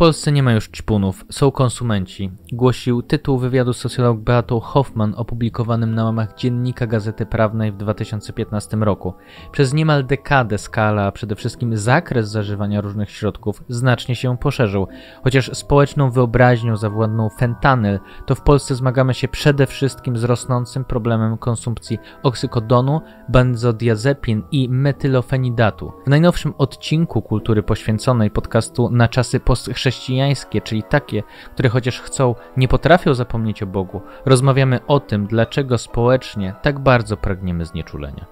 Polsce nie ma już czpunów, są konsumenci, głosił tytuł wywiadu socjolog Beatą Hoffman opublikowanym na łamach Dziennika Gazety Prawnej w 2015 roku. Przez niemal dekadę skala, a przede wszystkim zakres zażywania różnych środków znacznie się poszerzył. Chociaż społeczną wyobraźnią zawładnął fentanyl, to w Polsce zmagamy się przede wszystkim z rosnącym problemem konsumpcji oksykodonu, benzodiazepin i metylofenidatu. W najnowszym odcinku kultury poświęconej podcastu na czasy postchrześcijańskie chrześcijańskie, czyli takie, które chociaż chcą, nie potrafią zapomnieć o Bogu, rozmawiamy o tym, dlaczego społecznie tak bardzo pragniemy znieczulenia.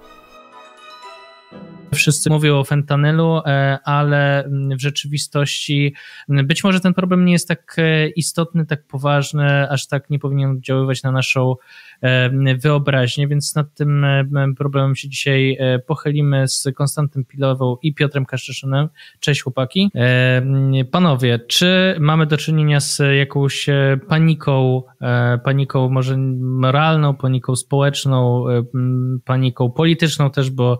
Wszyscy mówią o fentanylu, e, ale mm, w rzeczywistości mm, być może ten problem nie jest tak e, istotny, tak poważny, aż tak nie powinien oddziaływać na naszą E, wyobraźnię, więc nad tym e, problemem się dzisiaj e, pochylimy z Konstantem Pilową i Piotrem Kaszczyszynem. Cześć chłopaki. Panowie, czy mamy do czynienia z jakąś paniką, paniką może moralną, paniką społeczną, paniką polityczną też, bo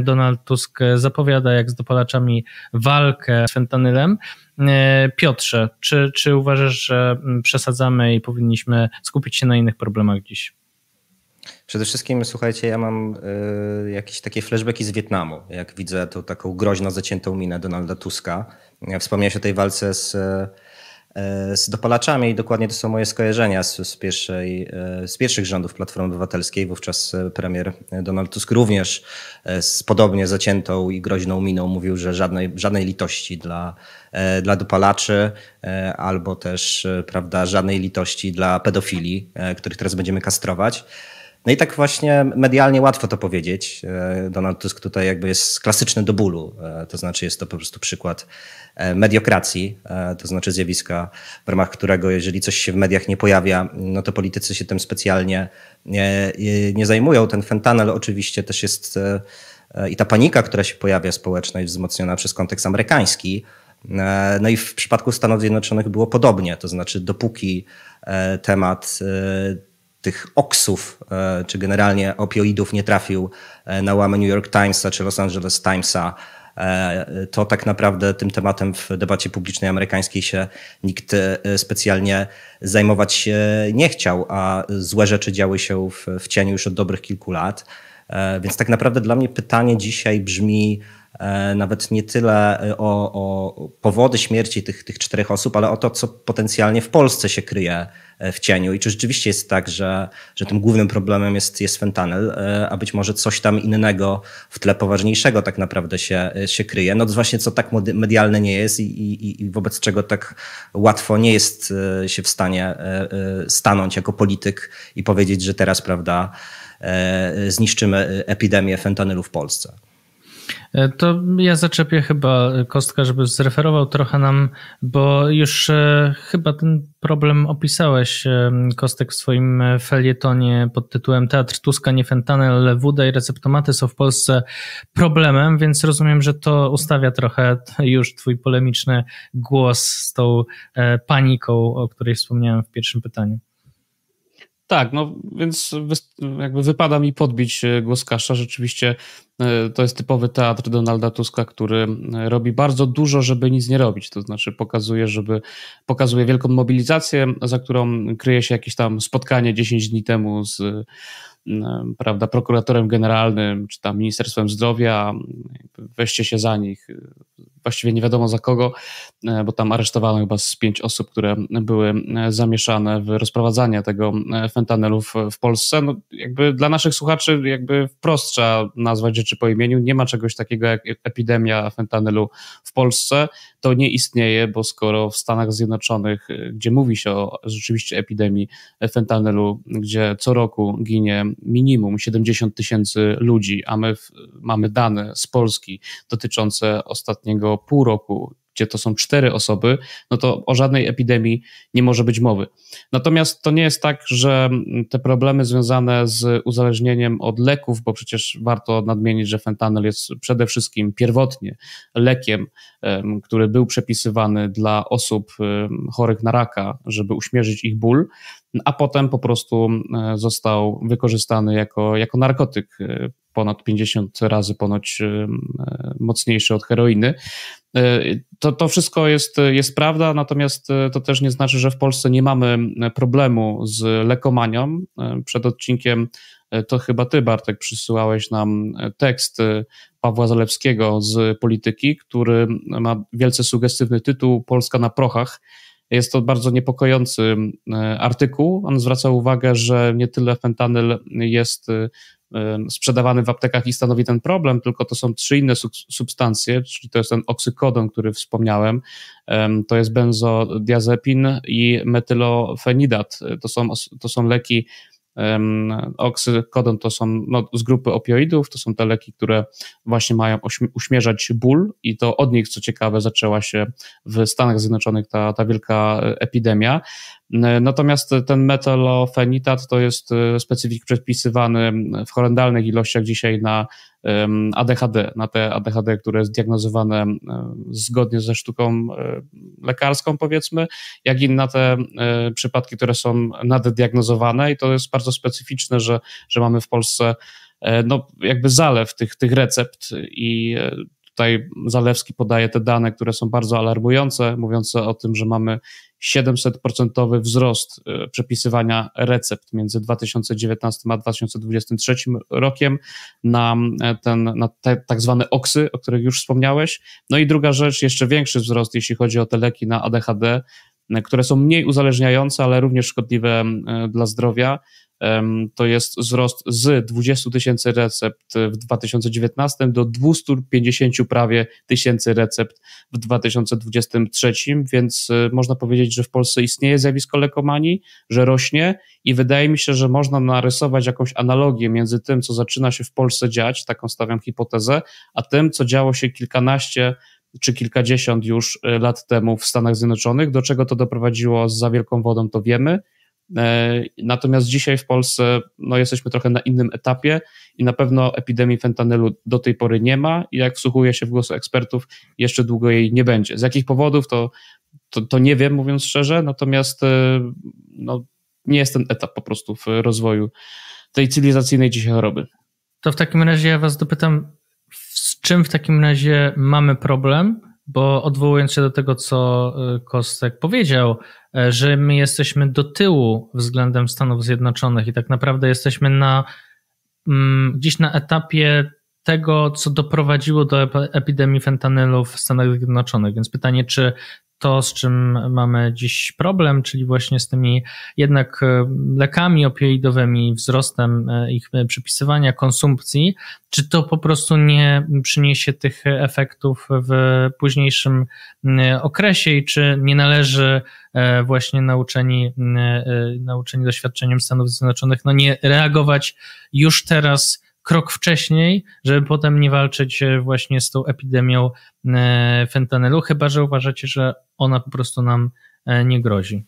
Donald Tusk zapowiada jak z dopalaczami walkę z fentanylem, E, Piotrze, czy, czy uważasz, że mm, przesadzamy i powinniśmy skupić się na innych problemach dziś? Przede wszystkim, słuchajcie, ja mam y, jakieś takie flashbacki z Wietnamu. Jak widzę tą taką groźno zaciętą minę Donalda Tuska. Wspomniałeś o tej walce z e, E, z dopalaczami i dokładnie to są moje skojarzenia z, z, pierwszej, e, z pierwszych rządów Platformy Obywatelskiej. Wówczas e, premier Donald Tusk również z podobnie zaciętą i groźną miną mówił, że żadnej, żadnej litości dla, dla dopalaczy albo też prawda, żadnej litości dla pedofili, których teraz będziemy kastrować. No i tak właśnie medialnie łatwo to powiedzieć. E, Donald Tusk tutaj jakby jest klasyczny do bólu, e, to znaczy jest to po prostu przykład e, mediokracji, to znaczy zjawiska, w ramach którego jeżeli coś się w mediach nie pojawia, no to politycy się tym specjalnie nie, nie zajmują. Ten fentanyl oczywiście też jest i ta panika, która się pojawia społeczna i wzmocniona przez kontekst amerykański, no i w przypadku Stanów Zjednoczonych było podobnie, to znaczy dopóki temat tych oksów, e, czy generalnie opioidów nie trafił e, na łamy New York Timesa czy Los Angeles Timesa, e, to tak naprawdę tym tematem w debacie publicznej amerykańskiej się nikt specjalnie zajmować nie chciał, a złe rzeczy działy się w, w cieniu już od dobrych kilku lat. Więc tak naprawdę dla mnie pytanie dzisiaj brzmi, E, nawet nie tyle e, o, o powody śmierci tych, tych czterech osób, ale o to, co potencjalnie w Polsce się kryje e, w cieniu. I czy rzeczywiście jest tak, że, że tym głównym problemem jest, jest fentanyl, a być może coś tam innego w tle poważniejszego tak naprawdę się, się kryje. No to właśnie co tak medialne nie jest i, i, i wobec czego tak łatwo nie jest się w stanie stanąć jako polityk i powiedzieć, że teraz, prawda, zniszczymy epidemię fentanylu w Polsce. E, to ja zaczepię chyba Kostka, żeby zreferował trochę nam, bo już e, chyba ten problem opisałeś, e, Kostek, w swoim felietonie pod tytułem Teatr Tuska, nie fentanyl, woda i receptomaty są w Polsce problemem, więc rozumiem, że to ustawia trochę już twój polemiczny głos z tą paniką, o której wspomniałem w pierwszym pytaniu. Tak, no więc jakby wypada mi podbić e, głos Kasza. Rzeczywiście e, to jest typowy teatr Donalda Tuska, który e, robi bardzo dużo, żeby nic nie robić. To znaczy pokazuje, żeby pokazuje wielką mobilizację, za którą kryje się jakieś tam spotkanie 10 dni temu z prawda, prokuratorem generalnym czy tam Ministerstwem Zdrowia. Weźcie się za nich, właściwie nie wiadomo za kogo, e, bo tam aresztowano chyba z pięć osób, które były e, zamieszane w rozprowadzanie tego e, fentanylu w, Polsce. No, jakby dla naszych słuchaczy jakby wprost trzeba nazwać rzeczy po imieniu. Nie ma czegoś takiego jak epidemia fentanylu w Polsce. To nie istnieje, bo skoro w Stanach Zjednoczonych, gdzie mówi się o rzeczywiście epidemii fentanylu, gdzie co roku ginie minimum 70 tysięcy ludzi, a my w, mamy dane z Polski dotyczące ostatniego pół roku, gdzie to są cztery osoby, no to o żadnej epidemii nie może być mowy. Natomiast to nie jest tak, że te problemy związane z uzależnieniem od leków, bo przecież warto nadmienić, że fentanyl jest przede wszystkim pierwotnie lekiem, który był przepisywany dla osób chorych na raka, żeby uśmierzyć ich ból a potem po prostu e, został wykorzystany jako, jako narkotyk e, ponad 50 razy ponoć e, mocniejszy od heroiny. To, to wszystko jest, jest prawda, natomiast to też nie znaczy, że w Polsce nie mamy problemu z lekomanią. Przed odcinkiem to chyba ty, Bartek, przysyłałeś nam tekst Pawła Zalewskiego z Polityki, który ma wielce sugestywny tytuł Polska na prochach jest to bardzo niepokojący mm, e, artykuł. On zwraca uwagę, że nie tyle fentanyl jest e, e, sprzedawany w aptekach i stanowi ten problem, tylko to są trzy inne substancje, czyli to jest ten oksykodon, który wspomniałem, to jest benzodiazepin i metylofenidat. To są, to są leki Oksykodon to są no, z grupy opioidów, to są te leki, które właśnie mają uśmierzać ból i to od nich, co ciekawe, zaczęła się w Stanach Zjednoczonych ta, ta wielka e, epidemia. Natomiast ten metalofenitat to jest e, specyfik przepisywany w horrendalnych ilościach dzisiaj na ADHD, na te ADHD, które jest diagnozowane zgodnie ze sztuką lekarską, powiedzmy, jak i na te przypadki, które są naddiagnozowane, i to jest bardzo specyficzne, że, że mamy w Polsce e, no, jakby zalew tych, tych recept i e, tutaj Zalewski podaje te dane, które są bardzo alarmujące, mówiące o tym, że mamy 700% wzrost e, przepisywania recept między 2019 a 2023 rokiem na, e, ten, na te tak zwane oksy, o których już wspomniałeś. No i druga rzecz, jeszcze większy wzrost, jeśli chodzi o te leki na ADHD, e, które są mniej uzależniające, ale również szkodliwe dla zdrowia to jest wzrost z 20 tysięcy recept w 2019 do 250 prawie tysięcy recept w 2023, więc e, można powiedzieć, że w Polsce istnieje zjawisko lekomanii, że rośnie i wydaje mi się, że można narysować jakąś analogię między tym, co zaczyna się w Polsce dziać, taką stawiam hipotezę, a tym, co działo się kilkanaście czy kilkadziesiąt już e, lat temu w Stanach Zjednoczonych. Do czego to doprowadziło z za wielką wodą, to wiemy E, natomiast dzisiaj w Polsce no, jesteśmy trochę na innym etapie i na pewno epidemii fentanylu do tej pory nie ma i jak wsłuchuję się w głos ekspertów, jeszcze długo jej nie będzie. Z jakich powodów to, to, to nie wiem, mówiąc szczerze, natomiast e, no, nie jest ten etap po prostu w rozwoju tej cywilizacyjnej dzisiaj choroby. To w takim razie ja Was dopytam, z czym w takim razie mamy problem? bo odwołując się do tego, co y, Kostek powiedział, e, że my jesteśmy do tyłu względem Stanów Zjednoczonych i tak naprawdę jesteśmy na mm, gdzieś na etapie tego, co doprowadziło do epidemii fentanylu w Stanach Zjednoczonych. Więc pytanie, czy to, z czym mamy dziś problem, czyli właśnie z tymi jednak e, lekami opioidowymi, wzrostem e, ich e, przypisywania, konsumpcji, czy to po prostu nie przyniesie tych efektów w późniejszym okresie i czy nie należy właśnie nauczeni, nauczeni doświadczeniem Stanów Zjednoczonych, no nie reagować już teraz krok wcześniej, żeby potem nie walczyć e, właśnie z tą epidemią e, fentanylu, chyba że uważacie, że ona po prostu nam e, nie grozi.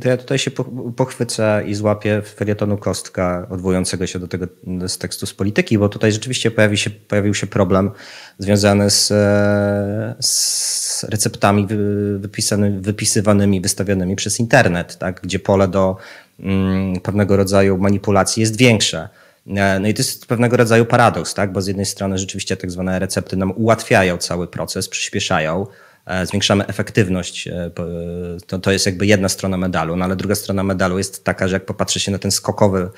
To ja tutaj się pochwycę i złapię w felietonu kostka odwołującego się do tego z tekstu z polityki, bo tutaj rzeczywiście pojawi się, pojawił się problem związany z, z receptami wypisywanymi, wystawianymi przez internet, tak, gdzie pole do mm, pewnego rodzaju manipulacji jest większe. E, no i to jest pewnego rodzaju paradoks, tak? bo z jednej strony rzeczywiście tak zwane recepty nam ułatwiają cały proces, przyspieszają, e, zwiększamy efektywność. E, to, to jest jakby jedna strona medalu, no ale druga strona medalu jest taka, że jak popatrzy się na ten skokowy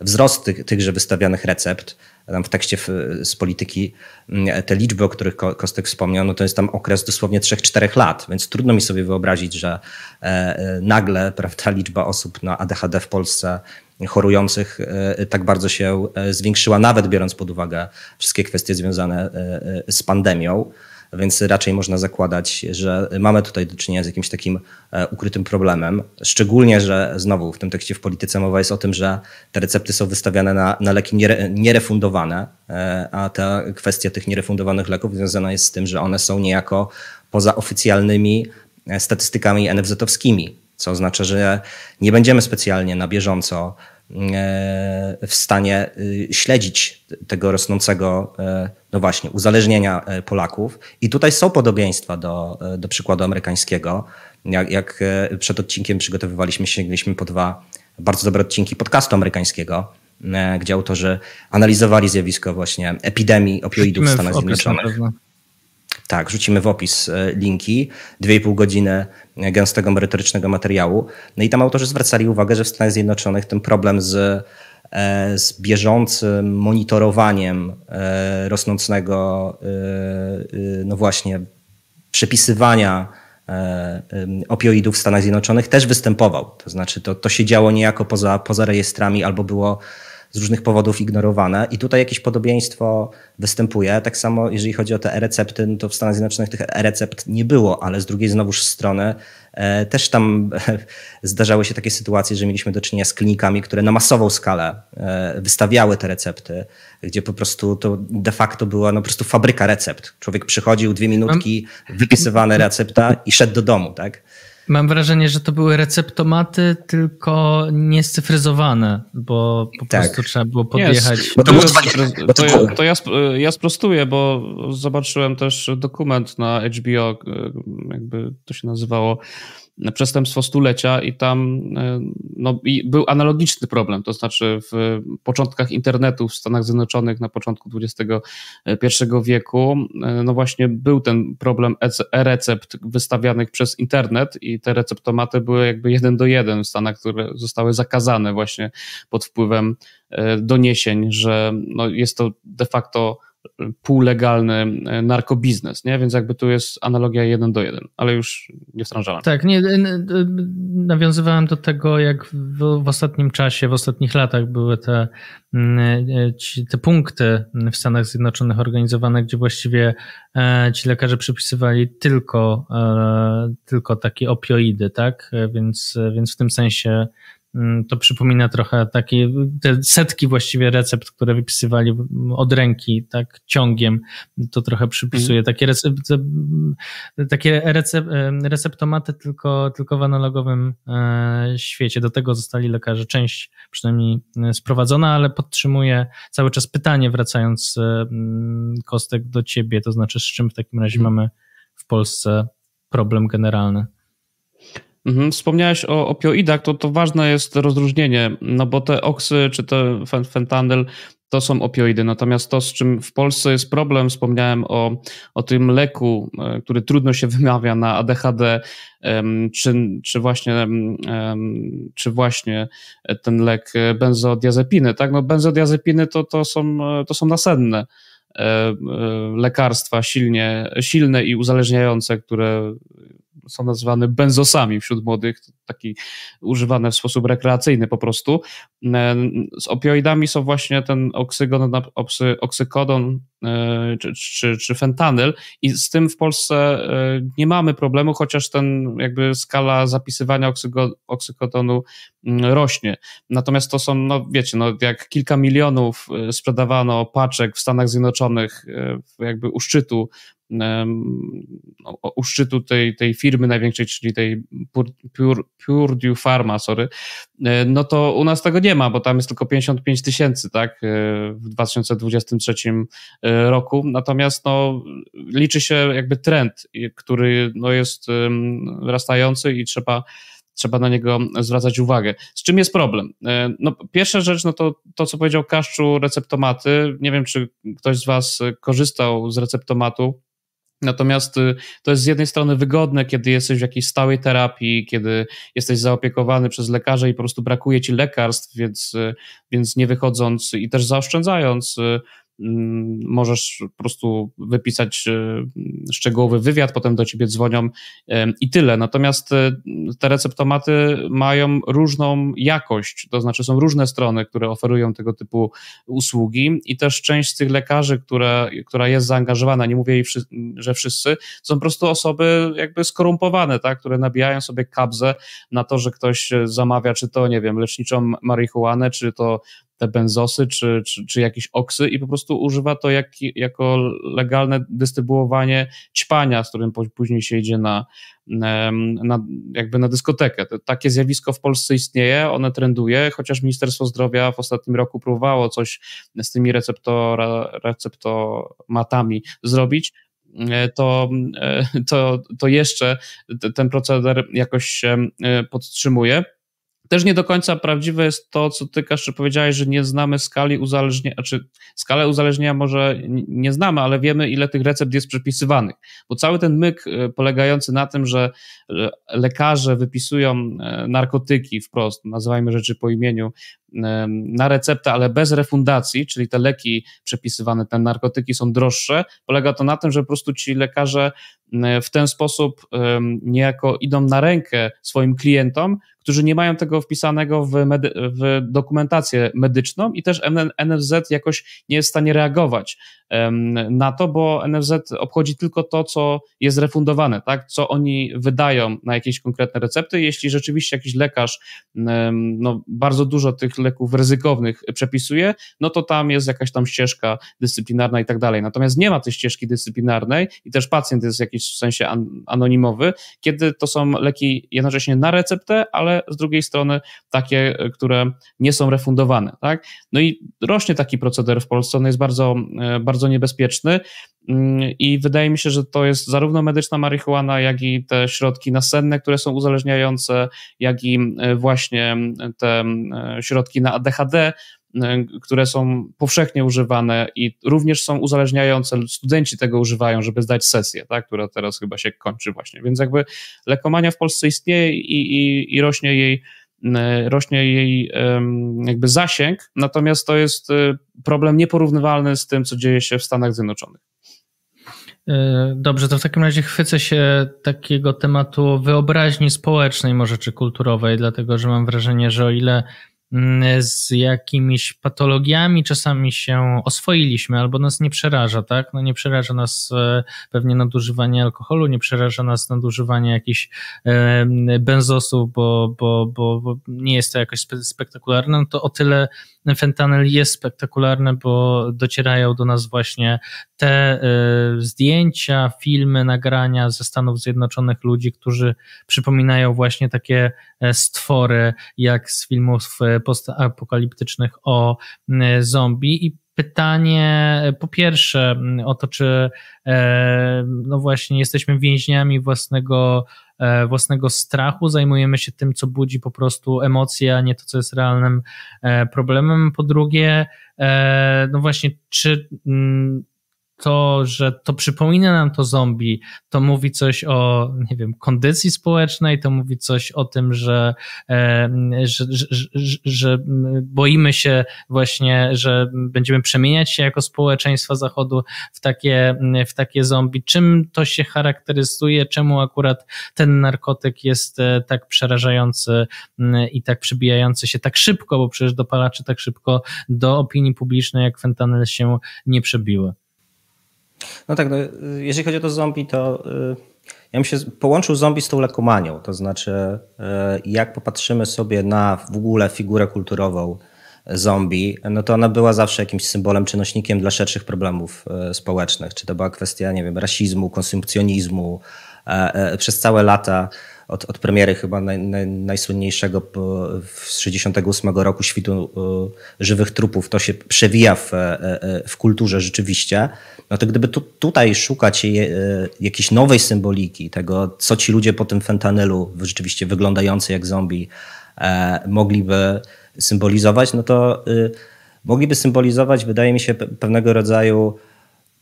wzrost tych, tychże wystawianych recept, tam w tekście z polityki, te liczby, o których Kostek wspomniał, no to jest tam okres dosłownie 3-4 lat, więc trudno mi sobie wyobrazić, że nagle prawda, liczba osób na ADHD w Polsce chorujących e, e, tak bardzo się e, zwiększyła, nawet biorąc pod uwagę wszystkie kwestie związane z pandemią. Więc raczej można zakładać, że mamy tutaj do czynienia z jakimś takim ukrytym problemem. Szczególnie, że znowu w tym tekście w polityce mowa jest o tym, że te recepty są wystawiane na, na leki nierefundowane, a ta kwestia tych nierefundowanych leków związana jest z tym, że one są niejako poza oficjalnymi statystykami NFZ-owskimi co oznacza, że nie będziemy specjalnie na bieżąco e, w stanie e, śledzić tego rosnącego, e, no właśnie, uzależnienia Polaków. I tutaj są podobieństwa do, do przykładu amerykańskiego. Jak, jak przed odcinkiem przygotowywaliśmy, sięgliśmy po dwa bardzo dobre odcinki podcastu amerykańskiego, gdzie autorzy analizowali zjawisko właśnie epidemii opioidów w Stanach Zjednoczonych. Tak, rzucimy w opis e, linki, 2,5 godziny e, gęstego merytorycznego materiału. No i tam autorzy zwracali uwagę, że w Stanach Zjednoczonych ten problem z, e, z bieżącym monitorowaniem rosnącego, no właśnie, przepisywania opioidów w Stanach Zjednoczonych też występował. To znaczy to, to się działo niejako poza, poza rejestrami albo było z różnych powodów ignorowane i tutaj jakieś podobieństwo występuje. Tak samo jeżeli chodzi o te e-recepty, no to w Stanach Zjednoczonych tych e-recept nie było, ale z drugiej znowuż strony e, też tam e, zdarzały się takie sytuacje, że mieliśmy do czynienia z klinikami, które na masową skalę e, wystawiały te recepty, gdzie po prostu to de facto była no, po prostu fabryka recept. Człowiek przychodził, dwie minutki, wypisywane recepta i szedł do domu, tak? Mam wrażenie, że to były receptomaty, tylko niescyfryzowane, bo po tak. prostu trzeba było podjechać. Bo to, to, to, to ja, ja sprostuję, bo zobaczyłem też dokument na HBO, jakby to się nazywało, przestępstwo stulecia i tam e, no, i był analogiczny problem, to znaczy w początkach internetu w Stanach Zjednoczonych na początku XXI wieku, e, no właśnie był ten problem e-recept wystawianych przez internet i te receptomaty były jakby jeden do jeden w Stanach, które zostały zakazane właśnie pod wpływem e, doniesień, że no jest to de facto półlegalny e, narkobiznes, nie? Więc jakby tu jest analogia jeden do jeden, ale już nie wtrążałem. Tak, nie, nawiązywałem do tego, jak w, w ostatnim czasie, w ostatnich latach były te, e, ci, te punkty w Stanach Zjednoczonych organizowane, gdzie właściwie e, ci lekarze przypisywali tylko, tylko takie opioidy, tak? Więc, więc w tym sensie Mm, to przypomina trochę takie te setki właściwie recept, które wypisywali od ręki, tak ciągiem, to trochę przypisuje. Mhm. Takie, recept, mm, takie receptomaty tylko, tylko w analogowym e, świecie. Do tego zostali lekarze, część przynajmniej e, sprowadzona, ale podtrzymuje cały czas pytanie, wracając e, mm, Kostek do ciebie, to znaczy z czym w takim razie mhm. mamy w Polsce problem generalny? Mhm, wspomniałeś o opioidach, to, to ważne jest rozróżnienie, no bo te oksy czy te fentanyl to są opioidy. Natomiast to, z czym w Polsce jest problem, wspomniałem o, o tym leku, e, który trudno się wymawia na ADHD, czy, czy, właśnie, czy właśnie ten lek benzodiazepiny. Tak? No benzodiazepiny to, to, są, e, to są nasenne e, lekarstwa silnie, silne i uzależniające, które są nazywane benzosami wśród młodych, taki używane w sposób rekreacyjny po prostu. E, z opioidami są właśnie ten oksygon, oksy, oksykodon e, czy, czy, czy fentanyl i z tym w Polsce e, nie mamy problemu, chociaż ten jakby skala zapisywania oksygo, oksykodonu mm, rośnie. Natomiast to są, no wiecie, no jak kilka milionów sprzedawano paczek w Stanach Zjednoczonych jakby u szczytu no, u szczytu tej, tej firmy największej, czyli tej Pure, Pure, Purdue Pharma, sorry, e, no to u nas tego nie ma, bo tam jest tylko 55 tysięcy, tak, e, w 2023 e, roku. Natomiast no, liczy się jakby trend, który no, jest wzrastający i trzeba trzeba na niego zwracać uwagę. Z czym jest problem? No, pierwsza rzecz, no to to, co powiedział Kaszczu, receptomaty. Nie wiem, czy ktoś z Was korzystał z receptomatu Natomiast y, to jest z jednej strony wygodne, kiedy jesteś w jakiejś stałej terapii, kiedy jesteś zaopiekowany przez lekarza i po prostu brakuje ci lekarstw, więc, y, więc nie wychodząc i też zaoszczędzając y, Mm, możesz po prostu wypisać e, szczegółowy wywiad, potem do ciebie dzwonią i tyle. Natomiast e, te receptomaty mają różną jakość, to znaczy są różne strony, które oferują tego typu usługi i też część z tych lekarzy, które, która jest zaangażowana, nie mówię, że wszyscy, są po prostu osoby jakby skorumpowane, tak, które nabijają sobie kabzę na to, że ktoś e, zamawia, czy to, nie wiem, leczniczą marihuanę, czy to te benzosy czy, czy, czy jakieś oksy i po prostu używa to jak, jako legalne dystrybuowanie ćpania, z którym później się idzie na, na, jakby na dyskotekę. Takie zjawisko w Polsce istnieje, one trenduje, chociaż Ministerstwo Zdrowia w ostatnim roku próbowało coś z tymi receptora, receptomatami zrobić, e, to, e, to, to jeszcze ten proceder jakoś się e, podtrzymuje też nie do końca prawdziwe jest to, co ty, Kaszczy, powiedziałeś, że nie znamy skali uzależnienia, czy skalę uzależnienia może nie znamy, ale wiemy, ile tych recept jest przepisywanych. Bo cały ten myk e, polegający na tym, że e, lekarze wypisują e, narkotyki wprost, nazywajmy rzeczy po imieniu, na receptę, ale bez refundacji, czyli te leki przepisywane, te narkotyki są droższe, polega to na tym, że po prostu ci lekarze w ten sposób niejako idą na rękę swoim klientom, którzy nie mają tego wpisanego w, medy- w dokumentację medyczną i też NFZ jakoś nie jest w stanie reagować na to, bo NFZ obchodzi tylko to, co jest refundowane, tak? co oni wydają na jakieś konkretne recepty. Jeśli rzeczywiście jakiś lekarz no, bardzo dużo tych leków ryzykownych przepisuje, no to tam jest jakaś tam ścieżka dyscyplinarna i tak dalej. Natomiast nie ma tej ścieżki dyscyplinarnej i też pacjent jest w jakimś sensie anonimowy, kiedy to są leki jednocześnie na receptę, ale z drugiej strony takie, e, które nie są refundowane. Tak? No i rośnie taki proceder w Polsce, on jest bardzo, e, bardzo niebezpieczny mm, i wydaje mi się, że to jest zarówno medyczna marihuana, jak i te środki nasenne, które są uzależniające, jak i e, właśnie te mm, środki na ADHD, E, które są powszechnie używane i również są uzależniające. Studenci tego używają, żeby zdać sesję, tak, która teraz chyba się kończy właśnie. Więc jakby lekomania w Polsce istnieje i, i, i rośnie jej e, rośnie jej jakby zasięg, natomiast to jest e, problem nieporównywalny z tym, co dzieje się w Stanach Zjednoczonych. Dobrze, to w takim razie chwycę się takiego tematu wyobraźni społecznej, może czy kulturowej, dlatego że mam wrażenie, że o ile Mm, z jakimiś patologiami czasami się oswoiliśmy, albo nas nie przeraża, tak? No nie przeraża nas e, pewnie nadużywanie alkoholu, nie przeraża nas nadużywanie jakichś e, benzosów, bo, bo, bo, bo nie jest to jakoś spektakularne, no to o tyle fentanyl jest spektakularny, bo docierają do nas właśnie te e, zdjęcia, filmy, nagrania ze Stanów Zjednoczonych ludzi, którzy przypominają właśnie takie stwory, jak z filmów postapokaliptycznych o zombie i pytanie po pierwsze o to, czy e, no właśnie jesteśmy więźniami własnego, e, własnego strachu, zajmujemy się tym, co budzi po prostu emocje, a nie to, co jest realnym e, problemem. Po drugie, no właśnie, czy to, że to przypomina nam to zombie, to mówi coś o, nie wiem, kondycji społecznej, to mówi coś o tym, że, e, że, że, że boimy się właśnie, że będziemy przemieniać się jako społeczeństwo Zachodu w takie, w takie zombie. Czym to się charakteryzuje? Czemu akurat ten narkotyk jest e, tak przerażający i tak przebijający się tak szybko, bo przecież dopalacze tak szybko do opinii publicznej jak fentanyl się nie przebiły? No tak, no, jeżeli chodzi o to zombie, to y, ja bym się połączył zombie z tą lekomanią. To znaczy, y, jak popatrzymy sobie na w ogóle figurę kulturową y, zombie, no to ona była zawsze jakimś symbolem czy nośnikiem dla szerszych problemów społecznych. Czy to była kwestia, nie wiem, rasizmu, konsumpcjonizmu. E, e, przez całe lata od, od premiery chyba naj, naj, najsłynniejszego z 68 roku świtu e, żywych trupów. To się przewija w, e, e, w kulturze rzeczywiście. No to gdyby tu, tutaj szukać je, jakiejś nowej symboliki tego, co ci ludzie po tym fentanylu, rzeczywiście wyglądający jak zombie, mogliby symbolizować, no to mogliby symbolizować, wydaje mi się, pewnego rodzaju,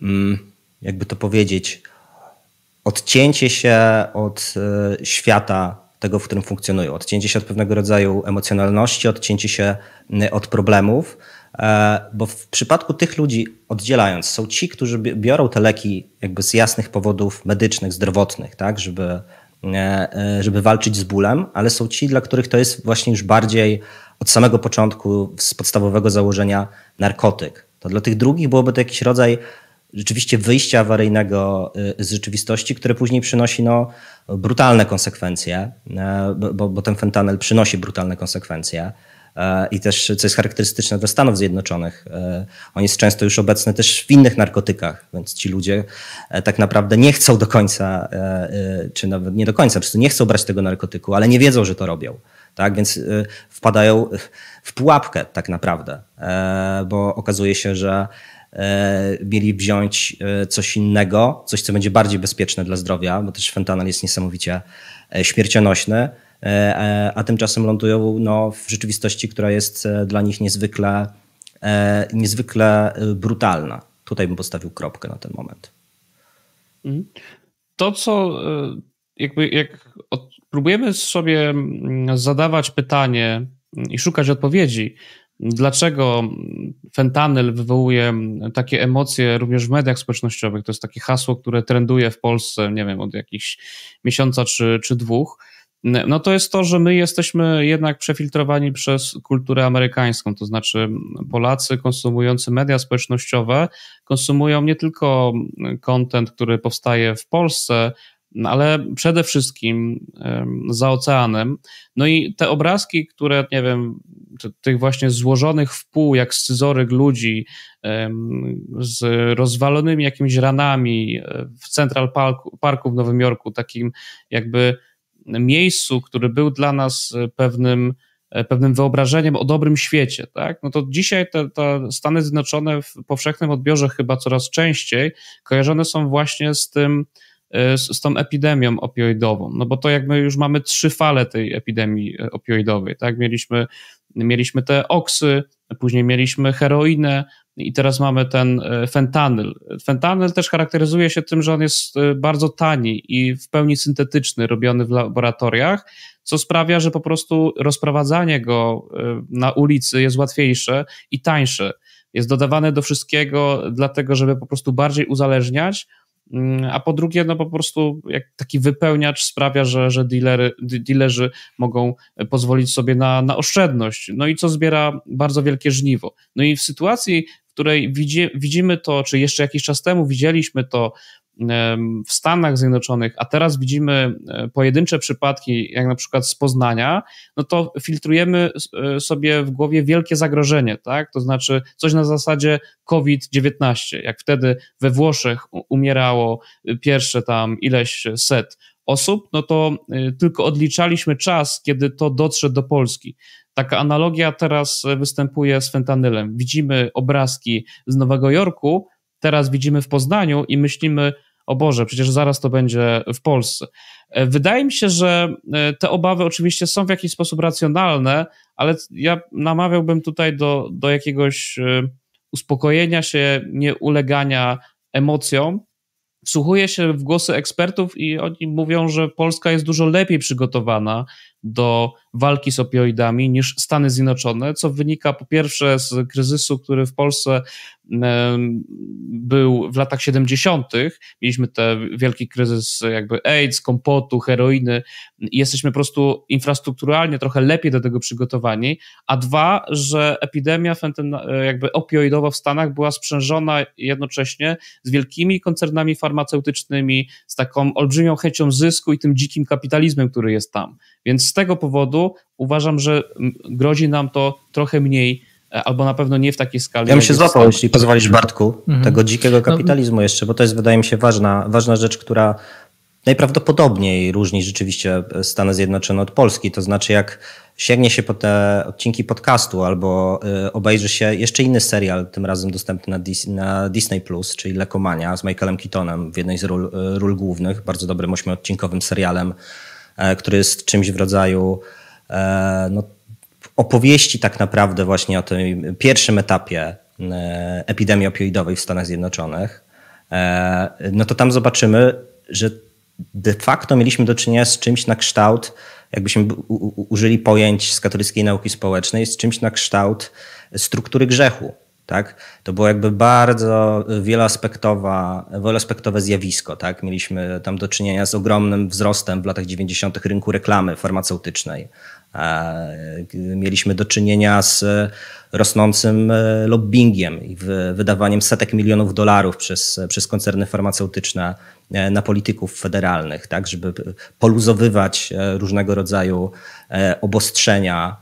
mm, jakby to powiedzieć, odcięcie się od e, świata tego, w którym funkcjonują, odcięcie się od pewnego rodzaju emocjonalności, odcięcie się od problemów, e, bo w przypadku tych ludzi, oddzielając, są ci, którzy biorą te leki jakby z jasnych powodów medycznych, zdrowotnych, tak, żeby, e, żeby walczyć z bólem, ale są ci, dla których to jest właśnie już bardziej od samego początku, z podstawowego założenia narkotyk. To dla tych drugich byłoby to jakiś rodzaj rzeczywiście wyjścia awaryjnego y, z rzeczywistości, które później przynosi no, brutalne konsekwencje, e, bo, bo ten fentanyl przynosi brutalne konsekwencje. E, I też, co jest charakterystyczne dla Stanów Zjednoczonych, e, on jest często już obecny też w innych narkotykach, więc ci ludzie tak naprawdę nie chcą do końca, czy nawet nie do końca, po prostu nie chcą brać tego narkotyku, ale nie wiedzą, że to robią. Tak, więc wpadają w pułapkę tak naprawdę, bo okazuje się, że E, mieli wziąć e, coś innego, coś, co będzie bardziej bezpieczne dla zdrowia, bo też fentanyl jest niesamowicie e, śmiercionośny, a tymczasem lądują no, w rzeczywistości, która jest dla nich niezwykle, niezwykle brutalna. Tutaj bym postawił kropkę na ten moment. Mhm. To, co jakby jak próbujemy sobie mm, zadawać pytanie mm, i szukać odpowiedzi, Dlaczego fentanyl wywołuje takie emocje również w mediach społecznościowych? To jest takie hasło, które trenduje w Polsce, nie wiem, od jakichś miesiąca czy, czy dwóch. No to jest to, że my jesteśmy jednak przefiltrowani przez kulturę amerykańską, to znaczy Polacy konsumujący media społecznościowe konsumują nie tylko kontent, który powstaje w Polsce, no, ale przede wszystkim za oceanem. No i te obrazki, które, nie wiem, tych właśnie złożonych w pół, jak scyzoryk ludzi, z rozwalonymi jakimiś ranami e, w Central Parku, Parku w Nowym Jorku, takim jakby miejscu, który był dla nas e, pewnym e, pewnym wyobrażeniem o dobrym świecie, tak? No to dzisiaj te, te, Stany Zjednoczone w powszechnym odbiorze chyba coraz częściej kojarzone są właśnie z tym E, z, z tą epidemią opioidową, no bo to jakby już mamy trzy fale tej epidemii e, opioidowej, tak? Mieliśmy, mieliśmy te oksy, później mieliśmy heroinę i teraz mamy ten e, fentanyl. Fentanyl też charakteryzuje się tym, że on jest bardzo tani i w pełni syntetyczny, robiony w laboratoriach, co sprawia, że po prostu rozprowadzanie go na ulicy jest łatwiejsze i tańsze. Jest dodawane do wszystkiego, dlatego żeby po prostu bardziej uzależniać, Mm, a po drugie, no po prostu taki wypełniacz sprawia, że, że dealery, dealerzy mogą e, pozwolić sobie na, na oszczędność, no i co zbiera bardzo wielkie żniwo. No i w sytuacji, w której widzi, widzimy to, czy jeszcze jakiś czas temu widzieliśmy to, w Stanach Zjednoczonych, a teraz widzimy e, pojedyncze przypadki, jak na przykład z Poznania, no to filtrujemy e, sobie w głowie wielkie zagrożenie, tak? To znaczy coś na zasadzie COVID-19, jak wtedy we Włoszech umierało e, pierwsze tam ileś set osób, no to tylko odliczaliśmy czas, kiedy to dotrze do Polski. Taka analogia teraz występuje z fentanylem. Widzimy obrazki z Nowego Jorku, teraz widzimy w Poznaniu i myślimy, o Boże, przecież zaraz to będzie w Polsce. E, wydaje mi się, że e, te obawy oczywiście są w jakiś sposób racjonalne, ale ja namawiałbym tutaj do, do jakiegoś e, uspokojenia się, nie ulegania emocjom. Wsłuchuję się w głosy ekspertów i oni mówią, że Polska jest dużo lepiej przygotowana do walki z opioidami niż Stany Zjednoczone, co wynika po pierwsze z kryzysu, który w Polsce był w latach 70., mieliśmy ten wielki kryzys jakby AIDS, kompotu, heroiny i jesteśmy po prostu infrastrukturalnie trochę lepiej do tego przygotowani, a dwa, że epidemia jakby opioidowa w Stanach była sprzężona jednocześnie z wielkimi koncernami farmaceutycznymi, z taką olbrzymią chęcią zysku i tym dzikim kapitalizmem, który jest tam. Więc z tego powodu uważam, że grozi nam to trochę mniej E, albo na pewno nie w takiej skali. Ja bym się złapał, jeśli pozwolisz Bartku, mhm. tego dzikiego no. kapitalizmu jeszcze, bo to jest wydaje mi się ważna, ważna rzecz, która najprawdopodobniej różni rzeczywiście Stany Zjednoczone od Polski. To znaczy, jak sięgnie się po te odcinki podcastu albo e, obejrzy się jeszcze inny serial, tym razem dostępny na Disney Plus, czyli Lekomania z Michaelem Keatonem w jednej z ról, e, ról głównych, bardzo dobrym ośmiodcinkowym serialem, który jest czymś w rodzaju no, opowieści tak naprawdę właśnie o tym pierwszym etapie e, epidemii opioidowej w Stanach Zjednoczonych, e, no to tam zobaczymy, że de facto mieliśmy do czynienia z czymś na kształt, jakbyśmy użyli pojęć z katolickiej nauki społecznej, z czymś na kształt struktury grzechu. Tak? To było jakby bardzo wieloaspektowa, wieloaspektowe zjawisko. Tak? Mieliśmy tam do czynienia z ogromnym wzrostem w latach 90. rynku reklamy farmaceutycznej, Mieliśmy do czynienia z e, rosnącym e, lobbyingiem i wydawaniem setek milionów dolarów przez, e, przez koncerny farmaceutyczne na polityków federalnych, tak, żeby poluzowywać różnego rodzaju obostrzenia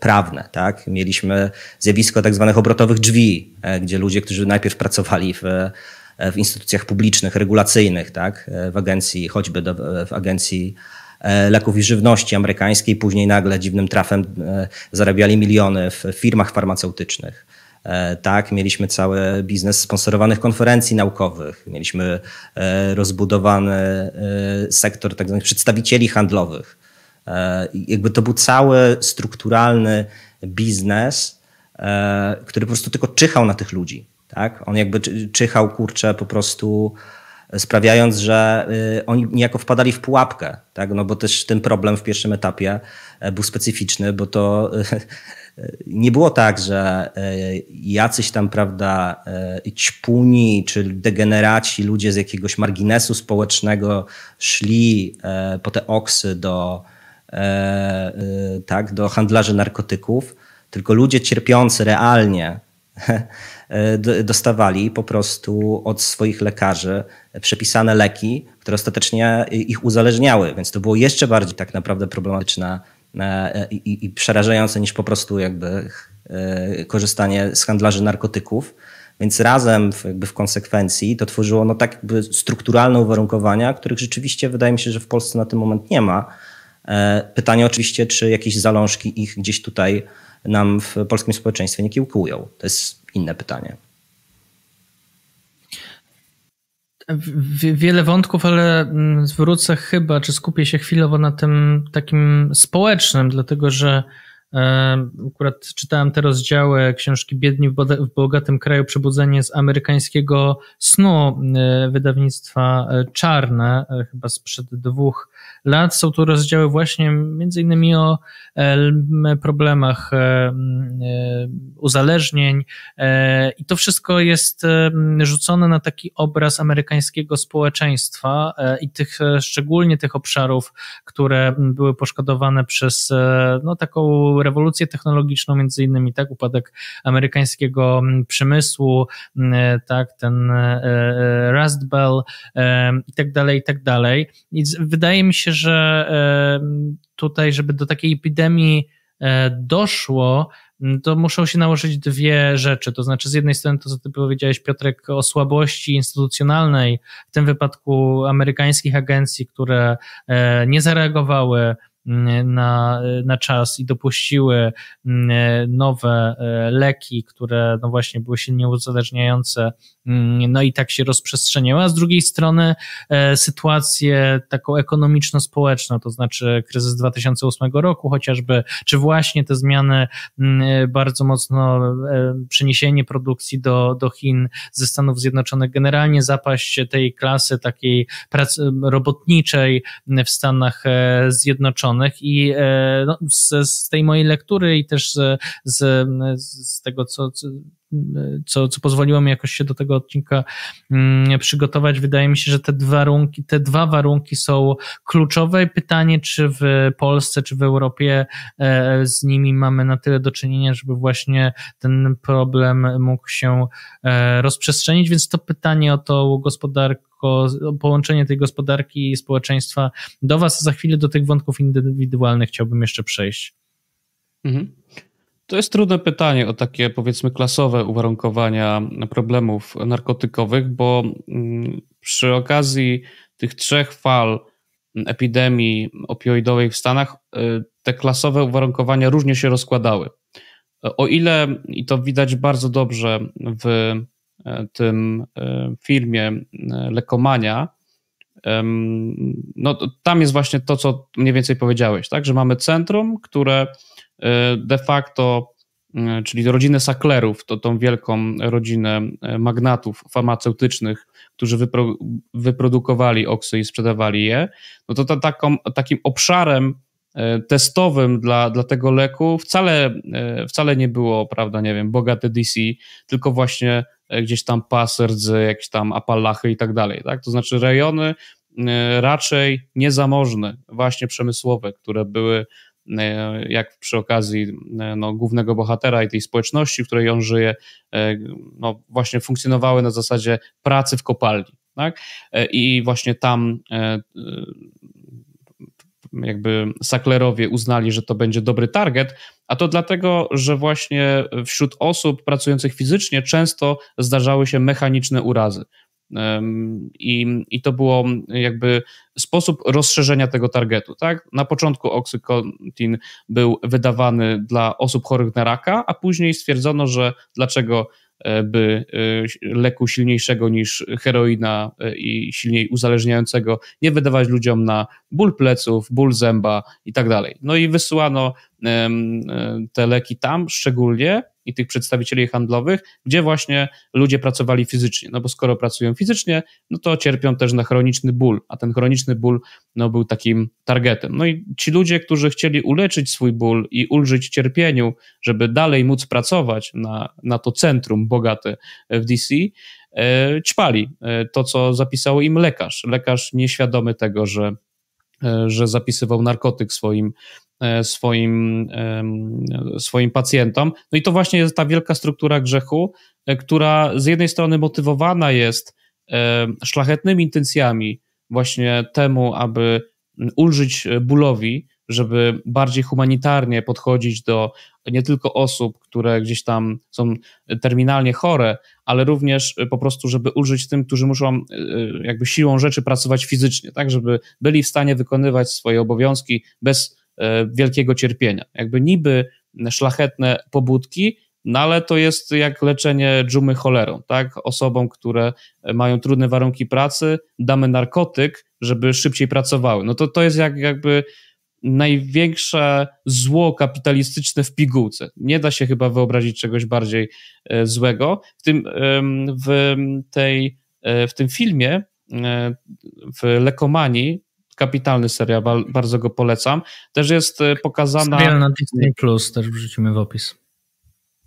prawne. Tak? Mieliśmy zjawisko tak zwanych obrotowych drzwi, gdzie ludzie, którzy najpierw pracowali w w instytucjach publicznych, regulacyjnych, tak? w agencji, choćby do, w agencji E, leków i żywności amerykańskiej, później nagle dziwnym trafem e, zarabiali miliony w firmach farmaceutycznych. E, tak, mieliśmy cały biznes sponsorowanych konferencji naukowych, mieliśmy rozbudowany sektor tak zwanych przedstawicieli handlowych. Jakby to był cały strukturalny biznes, który po prostu tylko czyhał na tych ludzi. Tak? On jakby czyhał, kurczę, po prostu sprawiając, że y, oni niejako wpadali w pułapkę, tak? no bo też ten problem w pierwszym etapie e, był specyficzny, bo to nie było tak, że e, jacyś tam, prawda, e, ćpuni czy degeneraci, ludzie z jakiegoś marginesu społecznego szli po te oksy do, tak, do handlarzy narkotyków, tylko ludzie cierpiący realnie E, dostawali po prostu od swoich lekarzy przepisane leki, które ostatecznie ich uzależniały, więc to było jeszcze bardziej tak naprawdę problematyczne e, i, przerażające niż po prostu jakby e, korzystanie z handlarzy narkotyków. Więc razem w, jakby w konsekwencji to tworzyło no tak jakby strukturalne uwarunkowania, których rzeczywiście wydaje mi się, że w Polsce na ten moment nie ma. Pytanie oczywiście, czy jakieś zalążki ich gdzieś tutaj nam w polskim społeczeństwie nie kiełkują? To jest inne pytanie. Wiele wątków, ale mm, zwrócę chyba, czy skupię się chwilowo na tym takim społecznym, dlatego że e, Akurat czytałem te rozdziały książki Biedni w bogatym kraju Przebudzenie z amerykańskiego snu e, wydawnictwa e, Czarne, chyba sprzed dwóch lat. Są tu rozdziały właśnie między innymi o e, problemach e, e, uzależnień i to wszystko jest rzucone na taki obraz amerykańskiego społeczeństwa i tych szczególnie tych obszarów, które były poszkodowane przez no, taką rewolucję technologiczną, między innymi tak, upadek amerykańskiego przemysłu, tak, ten Rust Bell i tak dalej, i tak dalej. I wydaje mi mi się, że tutaj, żeby do takiej epidemii e, doszło, to muszą się nałożyć dwie rzeczy. To znaczy, z jednej strony to, co ty powiedziałeś, Piotrek, o słabości instytucjonalnej, w tym wypadku amerykańskich agencji, które e, nie zareagowały na, na czas i dopuściły mm, nowe e, leki, które no właśnie były silnie uzależniające, mm, no i tak się rozprzestrzeniły, a z drugiej strony e, sytuację taką ekonomiczno-społeczną, to znaczy kryzys 2008 roku chociażby, czy właśnie te zmiany mm, bardzo mocno e, przeniesienie produkcji do, do Chin ze Stanów Zjednoczonych, generalnie zapaść tej klasy takiej robotniczej w Stanach Zjednoczonych, Zjednoczonych i e, no, z, z tej mojej lektury i też z, z, z tego, co, co co, co pozwoliło mi jakoś się do tego odcinka mm, przygotować. Wydaje mi się, że te, dwa warunki, te dwa warunki są kluczowe. Pytanie, czy w Polsce, czy w Europie e, z nimi mamy na tyle do czynienia, żeby właśnie ten problem mógł się e, rozprzestrzenić, więc to pytanie o tą gospodarkę połączenie tej gospodarki i społeczeństwa do Was. Za chwilę do tych wątków indywidualnych chciałbym jeszcze przejść. Mhm. To jest trudne pytanie o takie powiedzmy klasowe uwarunkowania problemów narkotykowych, bo mm, przy okazji tych trzech fal epidemii opioidowej w Stanach y, te klasowe uwarunkowania różnie się rozkładały. O ile, i to widać bardzo dobrze w e, tym e, filmie e, Lekomania, no tam jest właśnie to, co mniej więcej powiedziałeś, tak? że mamy centrum, które E, de facto, e, czyli rodzinę Saklerów, to tą wielką rodzinę e, magnatów farmaceutycznych, którzy wypro, wyprodukowali oksy i sprzedawali je, no to ta, taką, takim obszarem testowym dla, dla tego leku wcale, wcale nie było, prawda, nie wiem, bogate DC, tylko właśnie gdzieś tam Paserdzy, jakieś tam Apalachy i tak dalej, tak? To znaczy rejony raczej niezamożne, właśnie przemysłowe, które były E, jak przy okazji e, no, głównego bohatera i tej społeczności, w której on żyje, e, no, właśnie funkcjonowały na zasadzie pracy w kopalni. Tak? I właśnie tam jakby Saklerowie uznali, że to będzie dobry target, a to dlatego, że właśnie wśród osób pracujących fizycznie często zdarzały się mechaniczne urazy. I, I to było jakby sposób rozszerzenia tego targetu. Tak? Na początku oksykontin był wydawany dla osób chorych na raka, a później stwierdzono, że dlaczego e, by e, leku silniejszego niż heroina e, i silniej uzależniającego nie wydawać ludziom na ból pleców, ból zęba i tak dalej. No i wysyłano te leki tam szczególnie, i tych przedstawicieli handlowych, gdzie właśnie ludzie pracowali fizycznie. No bo skoro pracują fizycznie, no to cierpią też na chroniczny ból, a ten chroniczny ból no, był takim targetem. No i ci ludzie, którzy chcieli uleczyć swój ból i ulżyć cierpieniu, żeby dalej móc pracować na, na to centrum bogate w DC, e, ćpali e, to, co zapisał im lekarz. Lekarz nieświadomy tego, że e, że zapisywał narkotyk swoim E, swoim, e, swoim pacjentom. No i to właśnie jest ta wielka struktura grzechu, e, która z jednej strony motywowana jest szlachetnymi intencjami, właśnie temu, aby ulżyć bólowi, żeby bardziej humanitarnie podchodzić do nie tylko osób, które gdzieś tam są terminalnie chore, ale również po prostu, żeby ulżyć tym, którzy muszą jakby siłą rzeczy pracować fizycznie, tak, żeby byli w stanie wykonywać swoje obowiązki bez E, wielkiego cierpienia. Jakby niby szlachetne pobudki, no ale to jest jak leczenie dżumy cholerą, tak? Osobom, które mają trudne warunki pracy, damy narkotyk, żeby szybciej pracowały. No to, to jest jak, jakby największe zło kapitalistyczne w pigułce. Nie da się chyba wyobrazić czegoś bardziej e, złego. W tym, w tej, e, w tym filmie, w Lekomanii, kapitalny serial, bardzo go polecam. Też jest e, pokazana... Serial na Disney Plus też wrzucimy w opis.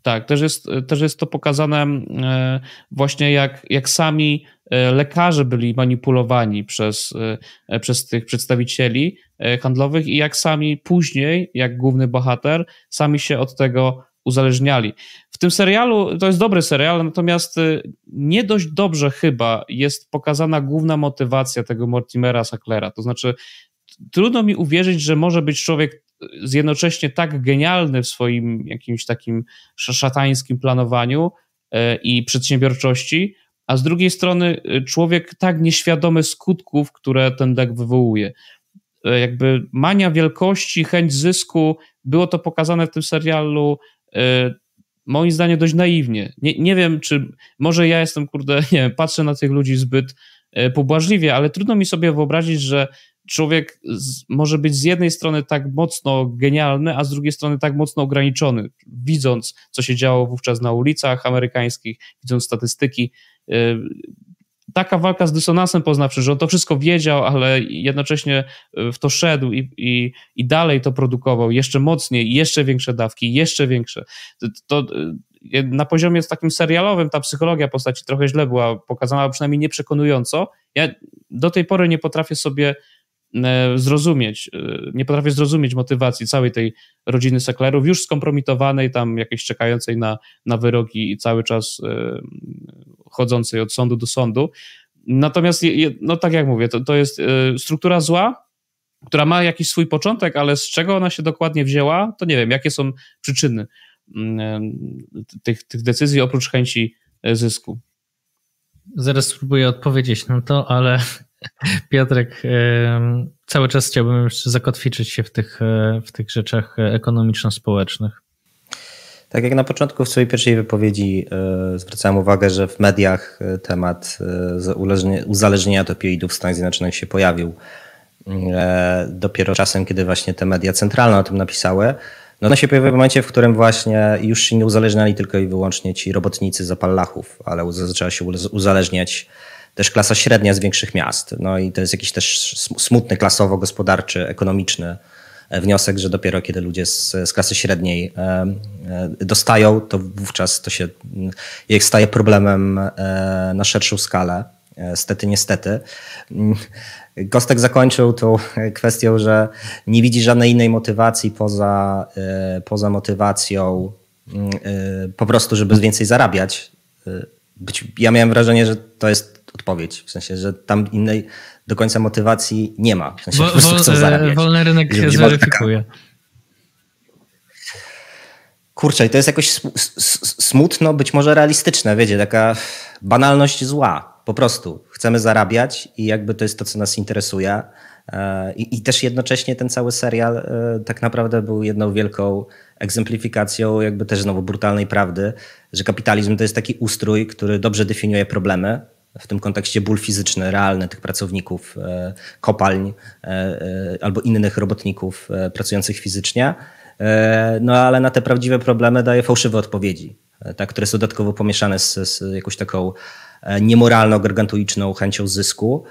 Tak, też jest, e, też jest to pokazane e, właśnie jak, jak sami lekarze byli manipulowani przez, przez tych przedstawicieli handlowych i jak sami później, jak główny bohater, sami się od tego uzależniali. W tym serialu, to jest dobry serial, natomiast y, nie dość dobrze chyba jest pokazana główna motywacja tego Mortimera Sacklera. To znaczy, trudno mi uwierzyć, że może być człowiek y, jednocześnie tak genialny w swoim jakimś takim szatańskim planowaniu y, i przedsiębiorczości, a z drugiej strony człowiek tak nieświadomy skutków, które ten deck wywołuje. Jakby mania wielkości, chęć zysku, było to pokazane w tym serialu moim zdaniem dość naiwnie. Nie, nie wiem, czy może ja jestem, kurde, nie wiem, patrzę na tych ludzi zbyt e, pobłażliwie, ale trudno mi sobie wyobrazić, że człowiek z, może być z jednej strony tak mocno genialny, a z drugiej strony tak mocno ograniczony, widząc, co się działo wówczas na ulicach amerykańskich, widząc statystyki. E, taka walka z dysonansem poznawczy, że on to wszystko wiedział, ale jednocześnie e, w to szedł i, i, i dalej to produkował jeszcze mocniej, jeszcze większe dawki, jeszcze większe. To, to e, na poziomie takim serialowym ta psychologia postaci trochę źle była pokazana, przynajmniej nieprzekonująco. Ja do tej pory nie potrafię sobie E, zrozumieć, e, nie potrafię zrozumieć motywacji całej tej rodziny Seklerów, już skompromitowanej, tam jakiejś czekającej na, na wyroki i cały czas e, chodzącej od sądu do sądu. Natomiast, no tak jak mówię, to, to jest struktura zła, która ma jakiś swój początek, ale z czego ona się dokładnie wzięła, to nie wiem, jakie są przyczyny mm, tych, tych decyzji oprócz chęci zysku. Zaraz spróbuję odpowiedzieć na to, ale Piotrek, cały czas chciałbym jeszcze zakotwiczyć się w tych, e, w tych rzeczach ekonomiczno-społecznych. Tak jak na początku w swojej pierwszej wypowiedzi e, zwracałem uwagę, że w mediach e, temat uzależnienia od opioidów w Stanach Zjednoczonych się pojawił. Dopiero czasem, kiedy właśnie te media centralne o tym napisały, no one się pojawiły w momencie, w którym właśnie już się nie uzależniali tylko i wyłącznie ci robotnicy za Apalachów, ale zaczęła się uzależniać też klasa średnia z większych miast. No i to jest jakiś też smutny klasowo, gospodarczy, ekonomiczny e, wniosek, że dopiero kiedy ludzie z, z klasy średniej e, e, dostają, to wówczas to się mm, jak staje problemem na szerszą skalę. Stety, niestety. Mm, Kostek zakończył tą kwestią, że nie widzi żadnej innej motywacji poza, poza motywacją mm, po prostu, żeby więcej zarabiać być, ja miałem wrażenie, że to jest odpowiedź, w sensie, że tam innej do końca motywacji nie ma. W sensie, Wo, po prostu chcą e, Wolny rynek się zweryfikuje. Taka... Kurczę, i to jest jakoś smutno, być może realistyczne, wiecie, taka banalność zła. Po prostu chcemy zarabiać i jakby to jest to, co nas interesuje. E, I, I, też jednocześnie ten cały serial e, tak naprawdę był jedną wielką egzemplifikacją jakby też znowu brutalnej prawdy, że kapitalizm to jest taki ustrój, który dobrze definiuje problemy, w tym kontekście ból fizyczny, realny tych pracowników e, kopalń e, e, albo innych robotników pracujących fizycznie, no ale na te prawdziwe problemy daje fałszywe odpowiedzi, tak, które są dodatkowo pomieszane z, z jakąś taką niemoralną, gargantuiczną chęcią zysku.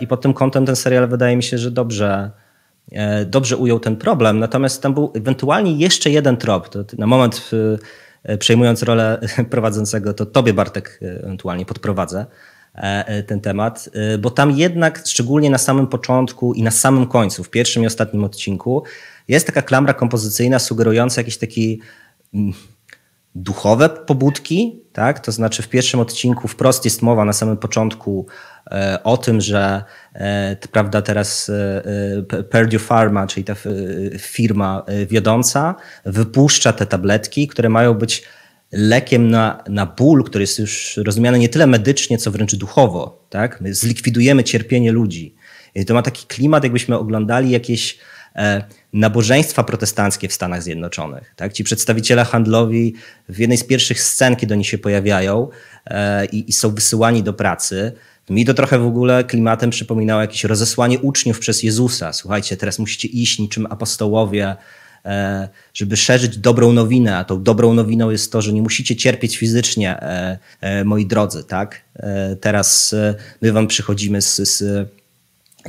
I pod tym kątem ten serial wydaje mi się, że dobrze, dobrze ujął ten problem. Natomiast tam był ewentualnie jeszcze jeden trop. na moment E, przejmując rolę prowadzącego, to tobie Bartek e, ewentualnie podprowadzę e, ten temat, bo tam jednak, szczególnie na samym początku i na samym końcu, w pierwszym i ostatnim odcinku, jest taka klamra kompozycyjna sugerująca jakieś takie mm, duchowe pobudki, tak? To znaczy w pierwszym odcinku wprost jest mowa na samym początku E, o tym, że e, prawda, teraz e, Purdue Pharma, czyli ta firma wiodąca, wypuszcza te tabletki, które mają być lekiem na, na ból, który jest już rozumiany nie tyle medycznie, co wręcz duchowo. Tak? My zlikwidujemy cierpienie ludzi. I to ma taki klimat, jakbyśmy oglądali jakieś nabożeństwa protestanckie w Stanach Zjednoczonych. Tak? Ci przedstawiciele handlowi w jednej z pierwszych scen, kiedy oni się pojawiają e, i, i, są wysyłani do pracy, mi to trochę w ogóle klimatem przypominało jakieś rozesłanie uczniów przez Jezusa. Słuchajcie, teraz musicie iść niczym apostołowie, e, żeby szerzyć dobrą nowinę, a tą dobrą nowiną jest to, że nie musicie cierpieć fizycznie, e, e, moi drodzy, tak? Teraz my wam przychodzimy z, z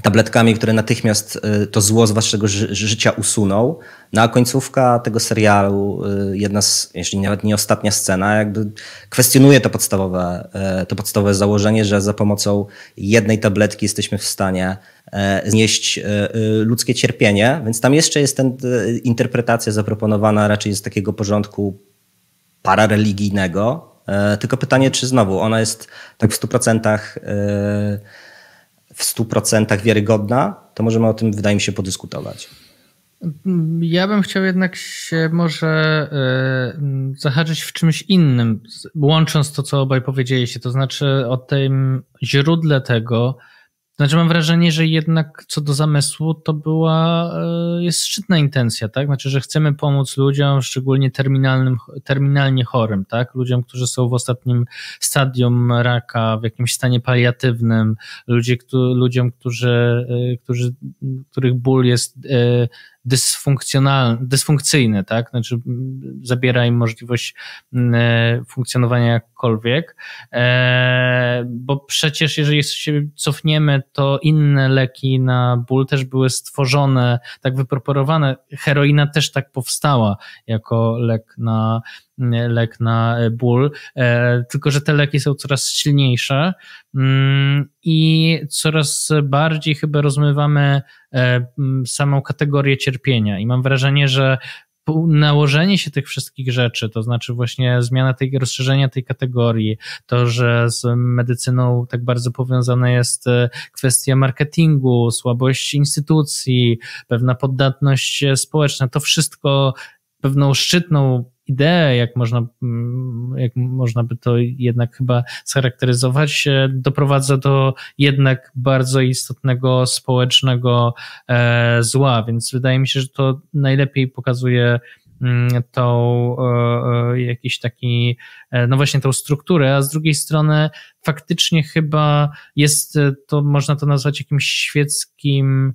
tabletkami, które natychmiast y, to zło z waszego ży życia usuną. No końcówka tego serialu, y, jedna z, jeśli nawet nie ostatnia scena, jakby kwestionuje to podstawowe, y, to podstawowe założenie, że za pomocą jednej tabletki jesteśmy w stanie znieść ludzkie cierpienie, więc tam jeszcze jest ten, interpretacja zaproponowana raczej z takiego porządku parareligijnego, tylko pytanie, czy znowu ona jest tak w stu procentach w 100% wiarygodna, to możemy o tym, wydaje mi się, podyskutować. Ja bym chciał jednak się może e, zahaczyć w czymś innym, łącząc to, co obaj powiedzieliście, to znaczy o tym źródle tego, znaczy mam wrażenie, że jednak co do zamysłu to była, e, jest szczytna intencja, tak? Znaczy, że chcemy pomóc ludziom, szczególnie terminalnym, terminalnie chorym, tak? Ludziom, którzy są w ostatnim stadium raka, w jakimś stanie paliatywnym, ludzie, kto, ludziom, którzy, e, którzy, których ból jest e, dysfunkcjonalny, dysfunkcyjny, tak? Znaczy zabiera im możliwość funkcjonowania E, bo przecież jeżeli się cofniemy, to inne leki na ból też były stworzone, tak wyproporowane. Heroina też tak powstała jako lek na, lek na ból, e, tylko że te leki są coraz silniejsze mm, i coraz bardziej chyba rozmywamy e, samą kategorię cierpienia. I mam wrażenie, że nałożenie się tych wszystkich rzeczy, to znaczy właśnie zmiana tej, rozszerzenia tej kategorii, to, że z medycyną tak bardzo powiązana jest e, kwestia marketingu, słabość instytucji, pewna poddatność e, społeczna, to wszystko pewną szczytną ideę, jak można, mm, jak można by to jednak chyba scharakteryzować, e, doprowadza do jednak bardzo istotnego społecznego e, zła, więc wydaje mi się, że to najlepiej pokazuje mm, tą e, jakiś taki, no właśnie tą strukturę, a z drugiej strony faktycznie chyba jest to, można to nazwać jakimś świeckim,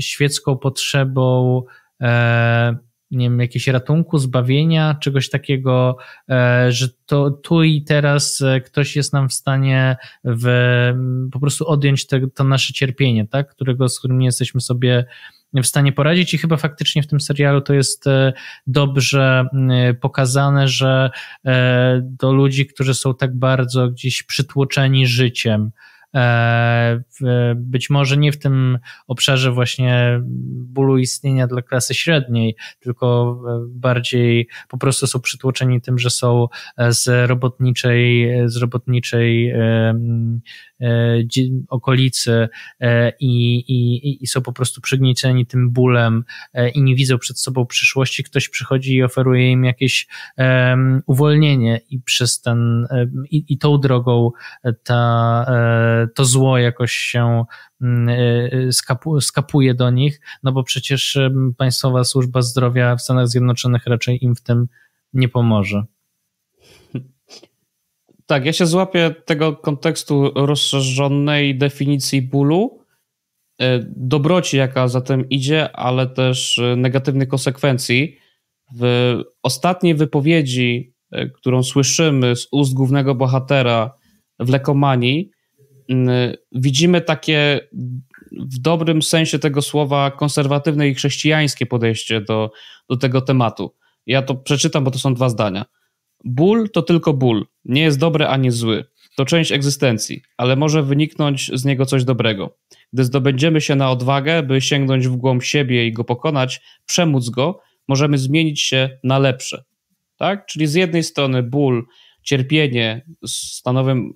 świecką potrzebą nie wiem, jakiegoś ratunku, zbawienia, czegoś takiego, e, że to tu i teraz e, ktoś jest nam w stanie w, po prostu odjąć te, to nasze cierpienie, tak? którego, z którym nie jesteśmy sobie w stanie poradzić i chyba faktycznie w tym serialu to jest e, dobrze pokazane, że do ludzi, którzy są tak bardzo gdzieś przytłoczeni życiem, E, być może nie w tym obszarze właśnie bólu istnienia dla klasy średniej, tylko bardziej po prostu są przytłoczeni tym, że są z robotniczej, z robotniczej E, okolicy e, i, i, i są po prostu przygnieceni tym bólem e, i nie widzą przed sobą przyszłości, ktoś przychodzi i oferuje im jakieś um, uwolnienie i przez ten, i, i tą drogą ta, to zło jakoś się mm, skapu, skapuje do nich, no bo przecież Państwowa Służba Zdrowia w Stanach Zjednoczonych raczej im w tym nie pomoże. Tak, ja się złapię tego kontekstu rozszerzonej definicji bólu, e, dobroci, jaka za tym idzie, ale też e, negatywnych konsekwencji. W ostatniej wypowiedzi, e, którą słyszymy z ust głównego bohatera w Lekomanii, widzimy takie w dobrym sensie tego słowa konserwatywne i chrześcijańskie podejście do, do tego tematu. Ja to przeczytam, bo to są dwa zdania. Ból to tylko ból, nie jest dobry ani zły. To część egzystencji, ale może wyniknąć z niego coś dobrego. Gdy zdobędziemy się na odwagę, by sięgnąć w głąb siebie i go pokonać, przemóc go, możemy zmienić się na lepsze. Tak? Czyli z jednej strony ból, cierpienie stanowią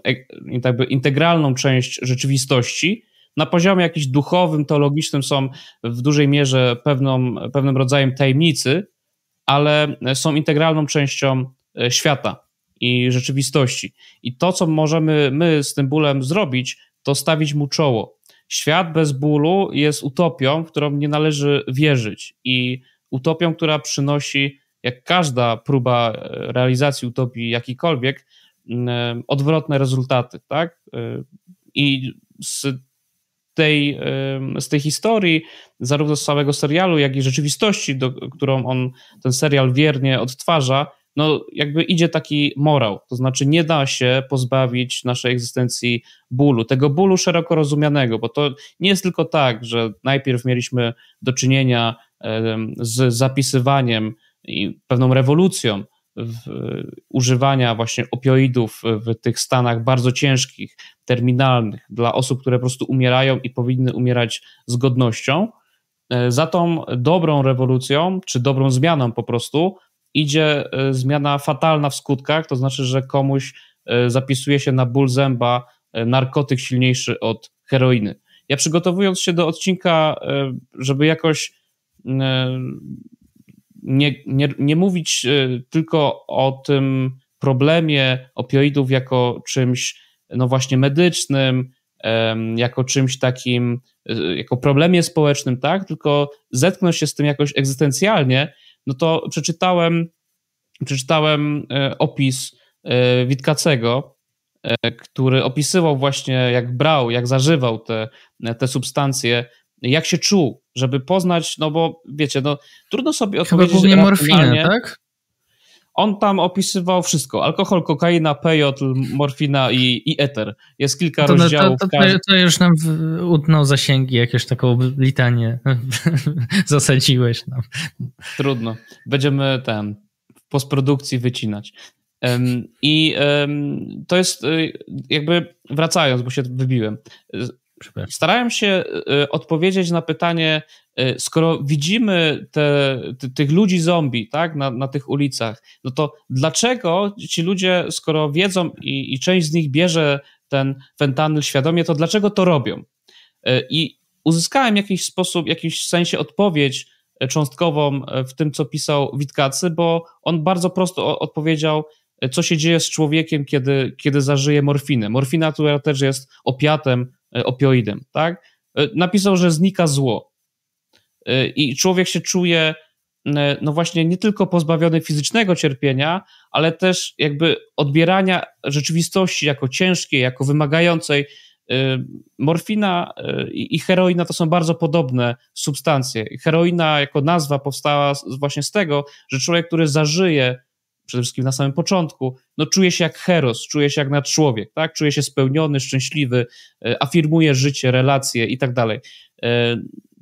integralną część rzeczywistości. Na poziomie jakimś duchowym, teologicznym są w dużej mierze pewną, pewnym rodzajem tajemnicy, ale są integralną częścią E, świata i rzeczywistości. I to, co możemy my z tym bólem zrobić, to stawić mu czoło. Świat bez bólu jest utopią, w którą nie należy wierzyć i utopią, która przynosi, jak każda próba e, realizacji utopii jakikolwiek, e, odwrotne rezultaty, tak? I z tej, z tej historii, zarówno z samego serialu, jak i rzeczywistości, do, którą on ten serial wiernie odtwarza, no jakby idzie taki morał, to znaczy nie da się pozbawić naszej egzystencji bólu, tego bólu szeroko rozumianego, bo to nie jest tylko tak, że najpierw mieliśmy do czynienia z zapisywaniem i pewną rewolucją używania właśnie opioidów w tych stanach bardzo ciężkich, terminalnych dla osób, które po prostu umierają i powinny umierać z godnością. E, za tą dobrą rewolucją, czy dobrą zmianą po prostu, idzie e, zmiana fatalna w skutkach, to znaczy, że komuś e, zapisuje się na ból zęba e, narkotyk silniejszy od heroiny. Ja przygotowując się do odcinka, żeby jakoś mm, nie, nie, nie mówić tylko o tym problemie opioidów jako czymś, no właśnie, medycznym, jako czymś takim, jako problemie społecznym, tak? Tylko zetknąć się z tym jakoś egzystencjalnie, no to przeczytałem, przeczytałem e, opis e, Witkacego, e, który opisywał właśnie, jak brał, jak zażywał te, te substancje, jak się czuł, żeby poznać, no bo wiecie, no trudno sobie Chyba odpowiedzieć. Chyba głównie morfinę, tak? On tam opisywał wszystko. Alkohol, kokaina, pejotl, morfina i, i eter. Jest kilka to, rozdziałów. To, to, to już nam utnął zasięgi, jakieś taką litanie zasadziłeś nam. Trudno. Będziemy ten w postprodukcji wycinać. I to jest y, jakby wracając, bo się wybiłem. Starałem się y, y, odpowiedzieć na pytanie, y, skoro widzimy te, tych ludzi zombie tak, na, na, tych ulicach, no to dlaczego ci ludzie, skoro wiedzą i, i część z nich bierze ten fentanyl świadomie, to dlaczego to robią? I uzyskałem w jakiś sposób, w jakiś sensie odpowiedź cząstkową w tym, co pisał Witkacy, bo on bardzo prosto odpowiedział, co się dzieje z człowiekiem, kiedy, kiedy zażyje morfinę. Morfina, która też jest opiatem E, opioidem, tak? E, napisał, że znika zło. E, I człowiek się czuje, no właśnie, nie tylko pozbawiony fizycznego cierpienia, ale też jakby odbierania rzeczywistości jako ciężkiej, jako wymagającej. Morfina i heroina to są bardzo podobne substancje. Heroina jako nazwa powstała właśnie z tego, że człowiek, który zażyje przede wszystkim na samym początku, no czuje się jak heros, czuję się jak nad człowiek, tak? Czuje się spełniony, szczęśliwy, e, afirmuje życie, relacje i tak dalej. E,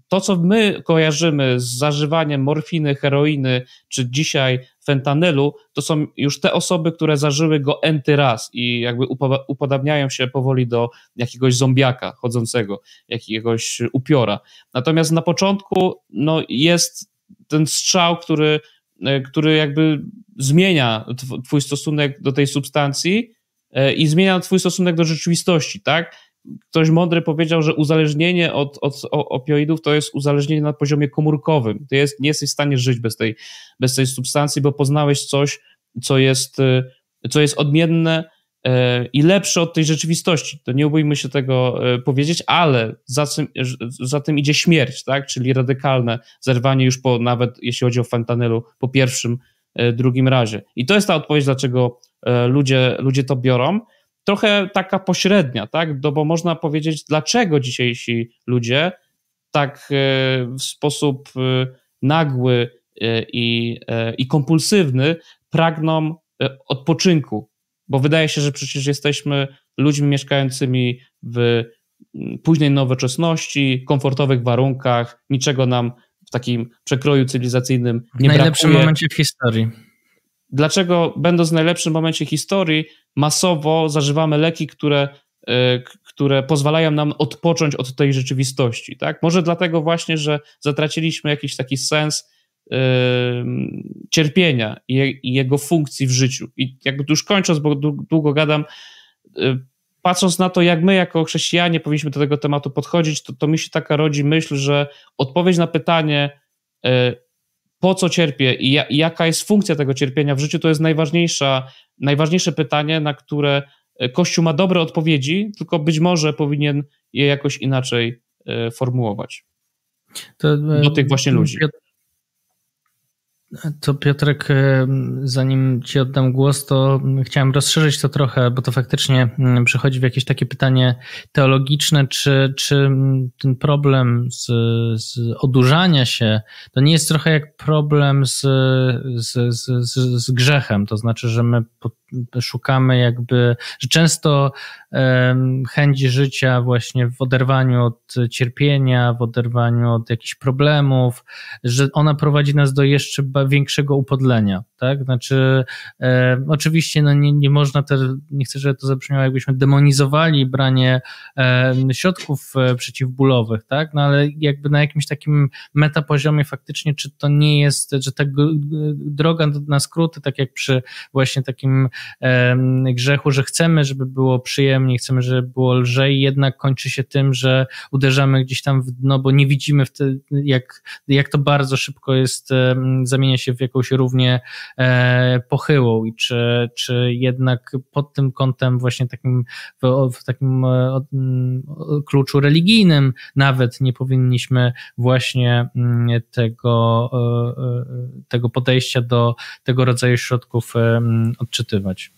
to, co my kojarzymy z zażywaniem morfiny, heroiny, czy dzisiaj fentanylu, to są już te osoby, które zażyły go enty raz i jakby upodabniają się powoli do jakiegoś zombiaka chodzącego, jakiegoś upiora. Natomiast na początku no, jest ten strzał, który E, który jakby zmienia twój stosunek do tej substancji e, i zmienia twój stosunek do rzeczywistości, tak? Ktoś mądry powiedział, że uzależnienie od, od opioidów to jest uzależnienie na poziomie komórkowym. Ty jest, nie jesteś w stanie żyć bez tej, bez tej substancji, bo poznałeś coś, co jest, e, co jest odmienne E, i lepszy od tej rzeczywistości. To nie ubójmy się tego e, powiedzieć, ale za tym, e, za tym idzie śmierć, tak? czyli radykalne zerwanie już po, nawet jeśli chodzi o fentanylu, po pierwszym, drugim razie. I to jest ta odpowiedź, dlaczego ludzie, ludzie to biorą. Trochę taka pośrednia, tak? No bo można powiedzieć, dlaczego dzisiejsi ludzie tak w sposób nagły i, i kompulsywny pragną odpoczynku, bo wydaje się, że przecież jesteśmy ludźmi mieszkającymi w mm, późnej nowoczesności, komfortowych warunkach, niczego nam w takim przekroju cywilizacyjnym nie brakuje. W najlepszym brakuje. momencie w historii. Dlaczego, będąc w najlepszym momencie historii, masowo zażywamy leki, które, e, które pozwalają nam odpocząć od tej rzeczywistości? Tak? Może dlatego właśnie, że zatraciliśmy jakiś taki sens cierpienia i, jego funkcji w życiu. I jakby już kończąc, bo długo gadam, y, patrząc na to, jak my jako chrześcijanie powinniśmy do tego tematu podchodzić, to, to mi się taka rodzi myśl, że odpowiedź na pytanie, y, po co cierpię i jaka jest funkcja tego cierpienia w życiu, to jest najważniejsza, najważniejsze pytanie, na które y, Kościół ma dobre odpowiedzi, tylko być może powinien je jakoś inaczej formułować. To, do tych właśnie mm, ludzi. To Piotrek, zanim Ci oddam głos, to chciałem rozszerzyć to trochę, bo to faktycznie mm, przychodzi w jakieś takie pytanie teologiczne, czy, czy mm, ten problem z, z odurzania się, to nie jest trochę jak problem z, z, z, z grzechem, to znaczy, że my szukamy jakby, że często chęci życia właśnie w oderwaniu od cierpienia, w oderwaniu od jakichś problemów, że ona prowadzi nas do jeszcze większego upodlenia, tak? Znaczy, oczywiście no nie, nie można też, nie chcę, żeby to zabrzmiało jakbyśmy demonizowali branie środków e, przeciwbólowych, tak? No ale jakby na jakimś takim metapoziomie faktycznie, czy to nie jest, że ta e, droga na skróty, tak jak przy właśnie takim grzechu, że chcemy, żeby było przyjemnie, chcemy, żeby było lżej, jednak kończy się tym, że uderzamy gdzieś tam w dno, bo nie widzimy, wtedy, jak, jak to bardzo szybko jest, zamienia się w jakąś równie e, pochyłą i czy, czy jednak pod tym kątem właśnie takim, w, w takim e, kluczu religijnym nawet nie powinniśmy właśnie mm, tego, e, tego podejścia do tego rodzaju środków odczytywać przewidywać.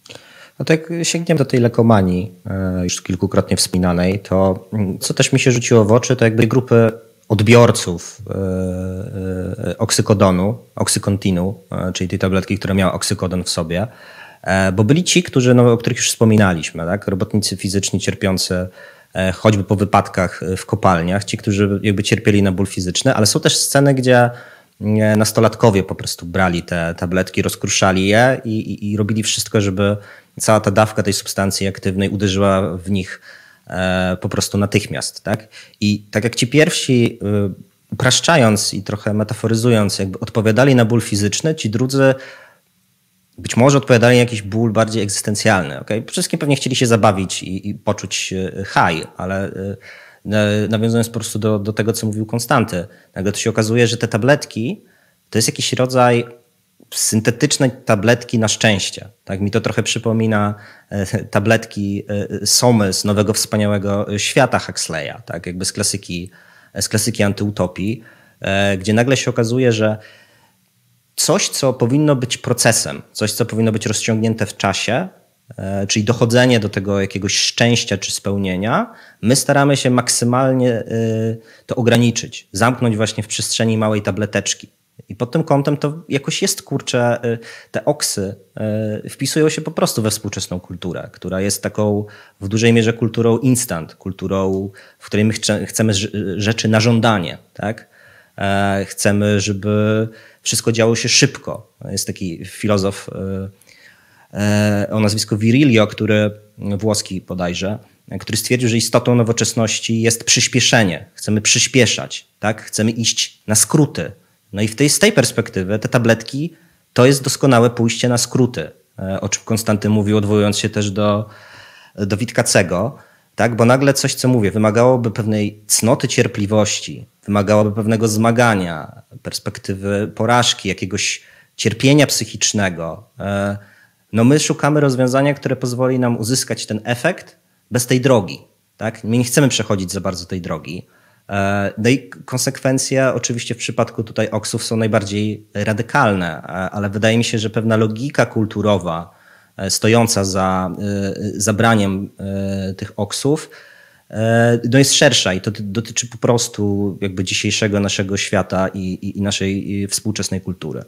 No to jak sięgniemy do tej lekomanii, e, już kilkukrotnie wspinanej, to mm, co też mi się rzuciło w oczy, to jakby grupy odbiorców e, e, oksykodonu, oksykontinu, czyli tej tabletki, która miała oksykodon w sobie, bo byli ci, którzy, no, o których już wspominaliśmy, tak? robotnicy fizyczni cierpiący choćby po wypadkach w kopalniach, ci, którzy jakby cierpieli na ból fizyczny, ale są też sceny, gdzie nastolatkowie po prostu brali te tabletki, rozkruszali je i, i, i robili wszystko, żeby cała ta dawka tej substancji aktywnej uderzyła w nich e, po prostu natychmiast. Tak? I tak jak ci pierwsi, y, upraszczając i trochę metaforyzując, jakby odpowiadali na ból fizyczny, ci drudzy być może odpowiadali na jakiś ból bardziej egzystencjalny. Okay? Wszystkim pewnie chcieli się zabawić i, i poczuć y, haj, ale y, nawiązując po prostu do, do tego, co mówił Konstanty. Nagle to się okazuje, że te tabletki to jest jakiś rodzaj syntetycznej tabletki na szczęście. Tak mi to trochę przypomina e, tabletki e, Somy z nowego wspaniałego e, świata Huxleya, tak jakby z klasyki, z klasyki antyutopii, gdzie nagle się okazuje, że coś, co powinno być procesem, coś, co powinno być rozciągnięte w czasie, E, czyli dochodzenie do tego jakiegoś szczęścia czy spełnienia, my staramy się maksymalnie e, to ograniczyć, zamknąć właśnie w przestrzeni małej tableteczki. I pod tym kątem to jakoś jest, kurczę, e, te oksy wpisują się po prostu we współczesną kulturę, która jest taką w dużej mierze kulturą instant, kulturą, w której my chcemy rzeczy na żądanie, tak? Chcemy, żeby wszystko działo się szybko. Jest taki filozof, E, o nazwisku Virilio, który włoski bodajże, który stwierdził, że istotą nowoczesności jest przyspieszenie. Chcemy przyspieszać, tak? Chcemy iść na skróty. No i w tej, z tej perspektywy te tabletki to jest doskonałe pójście na skróty, e, o czym Konstanty mówił, odwołując się też do, do Witkacego, tak? Bo nagle coś, co mówię, wymagałoby pewnej cnoty cierpliwości, wymagałoby pewnego zmagania, perspektywy porażki, jakiegoś cierpienia psychicznego, e, no my szukamy rozwiązania, które pozwoli nam uzyskać ten efekt bez tej drogi. Tak? My nie chcemy przechodzić za bardzo tej drogi. E, no i konsekwencje oczywiście w przypadku tutaj oksów są najbardziej radykalne, e, ale wydaje mi się, że pewna logika kulturowa e, stojąca za zabraniem tych oksów no jest szersza i to dotyczy po prostu jakby dzisiejszego naszego świata i, i, i naszej współczesnej kultury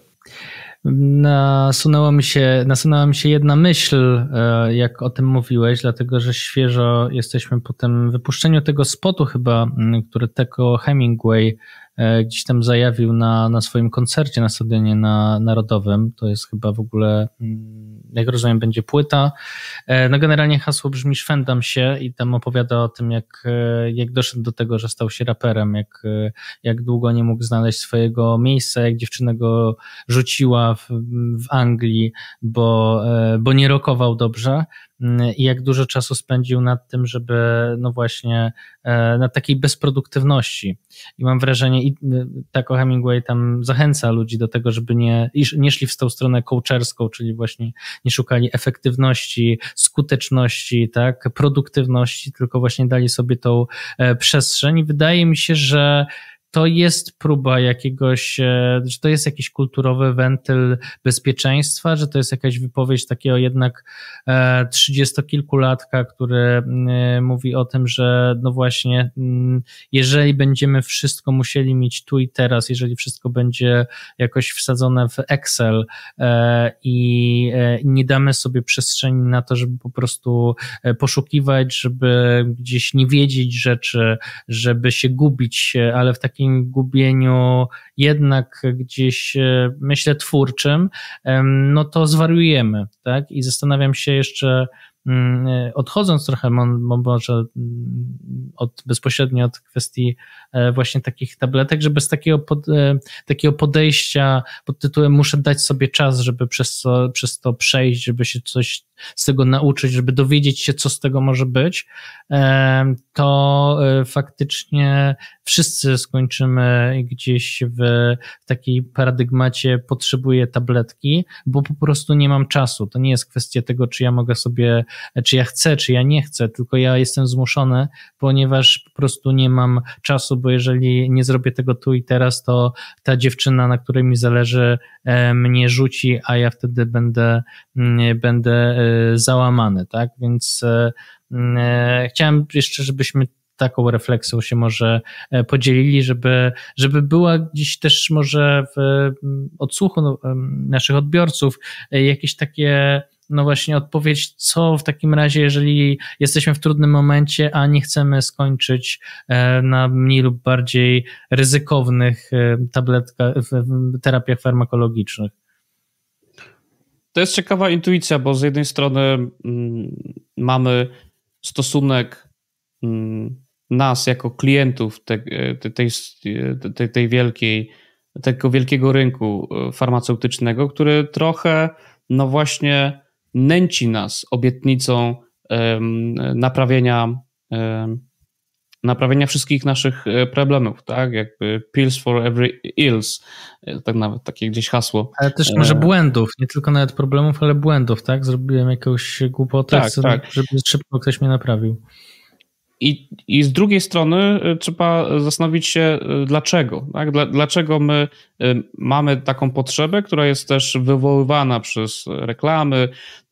nasunęło mi się, nasunęła mi się jedna myśl, e, jak o tym mówiłeś, dlatego że świeżo jesteśmy po tym wypuszczeniu tego spotu chyba, który Teko Hemingway E, gdzieś tam zajawił na, na swoim koncercie na Stadionie na, Narodowym. To jest chyba w ogóle, mm, jak rozumiem, będzie płyta. E, no generalnie hasło brzmi Szwendam się i tam opowiada o tym, jak, e, jak doszedł do tego, że stał się raperem, jak, jak długo nie mógł znaleźć swojego miejsca, jak dziewczyna go rzuciła w, w Anglii, bo, bo nie rokował dobrze. Mm, i jak dużo czasu spędził nad tym, żeby no właśnie e, na takiej bezproduktywności. I mam wrażenie, i y, tak o Hemingway tam zachęca ludzi do tego, żeby nie, nie szli w tą stronę coacherską, czyli właśnie nie szukali efektywności, skuteczności, tak, produktywności, tylko właśnie dali sobie tą e, przestrzeń. I wydaje mi się, że to jest próba jakiegoś, e, że to jest jakiś kulturowy wentyl bezpieczeństwa, że to jest jakaś wypowiedź takiego jednak e, trzydziestokilkulatka, który mm, e, mówi o tym, że no właśnie, mm, jeżeli będziemy wszystko musieli mieć tu i teraz, jeżeli wszystko będzie jakoś wsadzone w Excel i nie damy sobie przestrzeni na to, żeby po prostu poszukiwać, żeby gdzieś nie wiedzieć rzeczy, żeby się gubić, ale w takim takim gubieniu jednak gdzieś, e, myślę, twórczym, no to zwariujemy, tak? I zastanawiam się jeszcze, mm, e, odchodząc trochę może mm, od, bezpośrednio od kwestii e, właśnie takich tabletek, żeby z takiego, pod, takiego podejścia pod tytułem muszę dać sobie czas, żeby przez to, przez to przejść, żeby się coś z tego nauczyć, żeby dowiedzieć się, co z tego może być, to e, faktycznie wszyscy skończymy gdzieś w takiej paradygmacie potrzebuję tabletki, bo po prostu nie mam czasu. To nie jest kwestia tego, czy ja mogę sobie, czy ja chcę, czy ja nie chcę, tylko ja jestem zmuszony, ponieważ po prostu nie mam czasu, bo jeżeli nie zrobię tego tu i teraz, to ta dziewczyna, na której mi zależy, e, mnie rzuci, a ja wtedy będę, mm, będę e, załamany, tak? Więc e, e, chciałem jeszcze, żebyśmy taką refleksją się może e, podzielili, żeby, żeby była gdzieś też może w odsłuchu no, naszych odbiorców jakieś takie no właśnie odpowiedź, co w takim razie, jeżeli jesteśmy w trudnym momencie, a nie chcemy skończyć na mniej lub bardziej ryzykownych tabletkach, terapiach farmakologicznych to jest ciekawa intuicja, bo z jednej strony mm, mamy stosunek mm, nas jako klientów tej, tej, tej, tej wielkiej, tego wielkiego rynku e, farmaceutycznego, który trochę, no właśnie, nęci nas obietnicą naprawienia naprawienia wszystkich naszych e, problemów, tak? Jakby pills for every ills, e, tak nawet takie gdzieś hasło. Ale też może e, błędów, nie tylko nawet problemów, ale błędów, tak? Zrobiłem jakąś głupotę, tak, co, tak. żeby szybko ktoś mnie naprawił. I, I z drugiej strony trzeba zastanowić się, dlaczego. Tak? dlaczego my mamy taką potrzebę, która jest też wywoływana przez reklamy,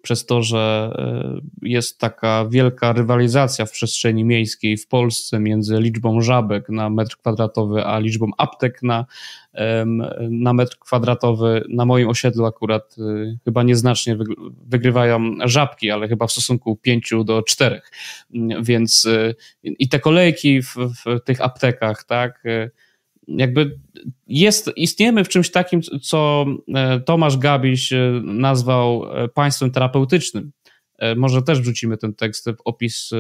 przez to, że e, jest taka wielka rywalizacja w przestrzeni miejskiej w Polsce między liczbą żabek na metr kwadratowy, a liczbą aptek na, na metr kwadratowy. Na moim osiedlu akurat e, chyba nieznacznie wygrywają żabki, ale chyba w stosunku 5 do 4. Mm, więc e, i te kolejki w, w tych aptekach, tak? jakby jest, istniemy w czymś takim, co e, Tomasz Gabiś e, nazwał e, państwem terapeutycznym. Może też wrzucimy ten tekst w opis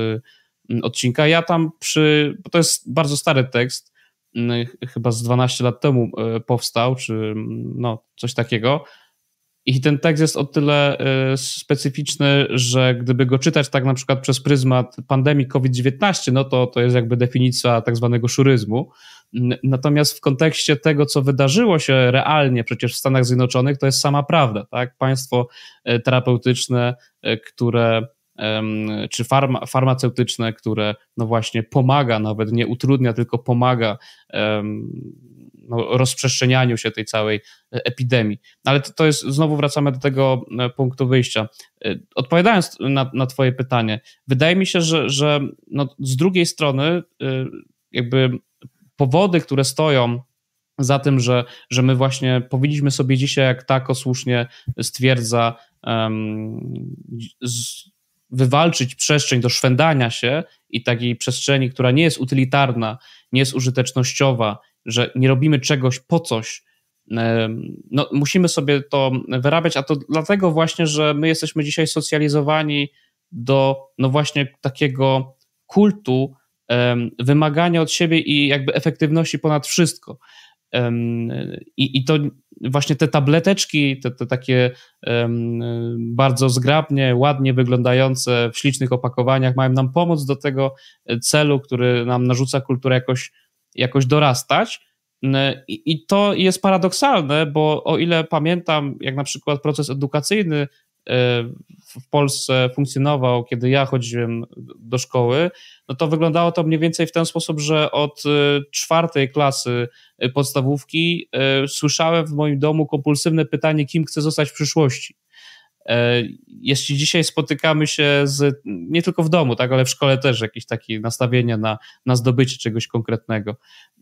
odcinka. Ja tam przy, bo to jest bardzo stary tekst, chyba z 12 lat temu powstał, czy no, coś takiego. I ten tekst jest o tyle specyficzny, że gdyby go czytać tak na przykład przez pryzmat pandemii COVID-19, no to to jest jakby definicja tak zwanego szuryzmu. Natomiast w kontekście tego, co wydarzyło się realnie przecież w Stanach Zjednoczonych, to jest sama prawda, tak? Państwo e, terapeutyczne, e, które czy farma, farmaceutyczne, które no właśnie pomaga, nawet nie utrudnia, tylko pomaga no, rozprzestrzenianiu się tej całej e, epidemii. No ale to, to, jest, znowu wracamy do tego punktu wyjścia. Odpowiadając na, na Twoje pytanie, wydaje mi się, że, że no, z drugiej strony, jakby powody, które stoją za tym, że, że my właśnie powinniśmy sobie dzisiaj, jak tako słusznie stwierdza, um, z, wywalczyć przestrzeń do szwendania się i takiej przestrzeni, która nie jest utylitarna, nie jest użytecznościowa, że nie robimy czegoś po coś, no, musimy sobie to wyrabiać, a to dlatego właśnie, że my jesteśmy dzisiaj socjalizowani do no właśnie takiego kultu wymagania od siebie i jakby efektywności ponad wszystko. I, I to właśnie te tableteczki, te, te takie um, bardzo zgrabnie, ładnie wyglądające w ślicznych opakowaniach, mają nam pomóc do tego celu, który nam narzuca kulturę jakoś, jakoś dorastać. I, I to jest paradoksalne, bo o ile pamiętam, jak na przykład proces edukacyjny w Polsce funkcjonował, kiedy ja chodziłem do szkoły, no to wyglądało to mniej więcej w ten sposób, że od e, czwartej klasy e, podstawówki e, słyszałem w moim domu kompulsywne pytanie, kim chcę zostać w przyszłości. E, jeśli dzisiaj spotykamy się z, nie tylko w domu, tak, ale w szkole też jakieś takie nastawienia na, na zdobycie czegoś konkretnego.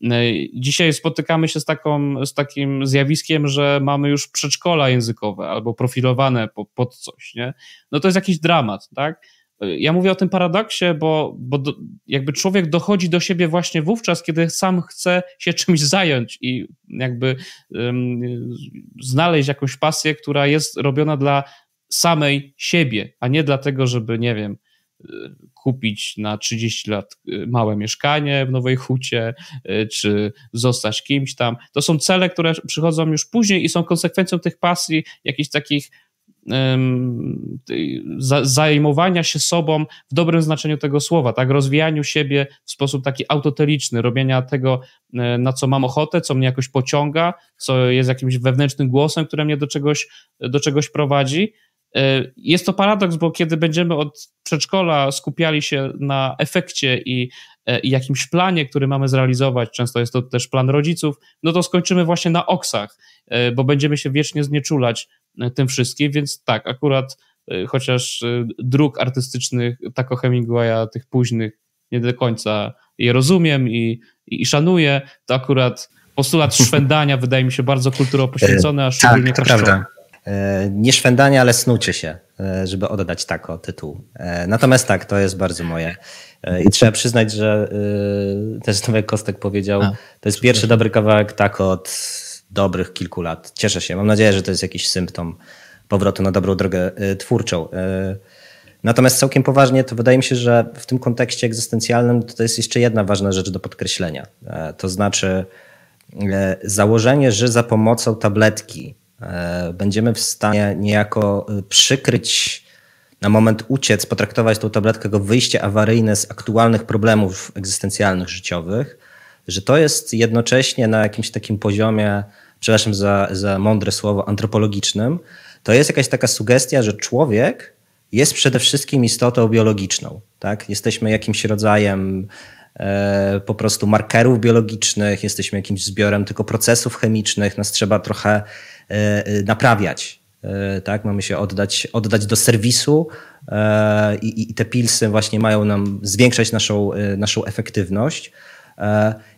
E, dzisiaj spotykamy się z, taką, z takim zjawiskiem, że mamy już przedszkola językowe albo profilowane po, pod coś. Nie? No to jest jakiś dramat, tak? E, ja mówię o tym paradoksie, bo, bo do, jakby człowiek dochodzi do siebie właśnie wówczas, kiedy sam chce się czymś zająć i jakby um, znaleźć jakąś pasję, która jest robiona dla samej siebie, a nie dlatego, żeby, nie wiem, y, kupić na 30 lat y, małe mieszkanie w Nowej Hucie, y, czy zostać kimś tam. To są cele, które przychodzą już później i są konsekwencją tych pasji, jakichś takich um, zajmowania się sobą w dobrym znaczeniu tego słowa, tak, rozwijaniu siebie w sposób taki autoteliczny, robienia tego, e, na co mam ochotę, co mnie jakoś pociąga, co jest jakimś wewnętrznym głosem, które mnie do czegoś, do czegoś prowadzi, E, jest to paradoks, bo kiedy będziemy od przedszkola skupiali się na efekcie i, e, i jakimś planie, który mamy zrealizować, często jest to też plan rodziców, no to skończymy właśnie na oksach, e, bo będziemy się wiecznie znieczulać tym wszystkim, więc tak, akurat chociaż dróg artystycznych Taco Hemingwaya, tych późnych, nie do końca je rozumiem i, i, i szanuję, to akurat postulat szwendania wydaje mi się bardzo kulturowo poświęcony, a szczególnie tak, to kościoła. E, nie szwendanie, ale snucie się, e, żeby oddać tako tytuł. E, natomiast tak, to jest bardzo moje. I trzeba przyznać, że też tak jak Kostek powiedział, A, to jest pierwszy dobry kawałek tak od dobrych kilku lat. Cieszę się. Mam nadzieję, że to jest jakiś symptom powrotu na dobrą drogę twórczą. Natomiast całkiem poważnie, to wydaje mi się, że w tym kontekście egzystencjalnym to jest jeszcze jedna ważna rzecz do podkreślenia. To znaczy założenie, że za pomocą tabletki E, będziemy w stanie niejako e, przykryć na moment uciec, potraktować tą tabletkę jako wyjście awaryjne z aktualnych problemów egzystencjalnych, życiowych, że to jest jednocześnie na jakimś takim poziomie, przepraszam za, za mądre słowo, antropologicznym, to jest jakaś taka sugestia, że człowiek jest przede wszystkim istotą biologiczną. Tak? Jesteśmy jakimś rodzajem e, po prostu markerów biologicznych, jesteśmy jakimś zbiorem tylko procesów chemicznych, nas trzeba trochę E, e, naprawiać. E, tak, mamy się oddać, oddać do serwisu i, i te pilsy właśnie mają nam zwiększać naszą, naszą efektywność.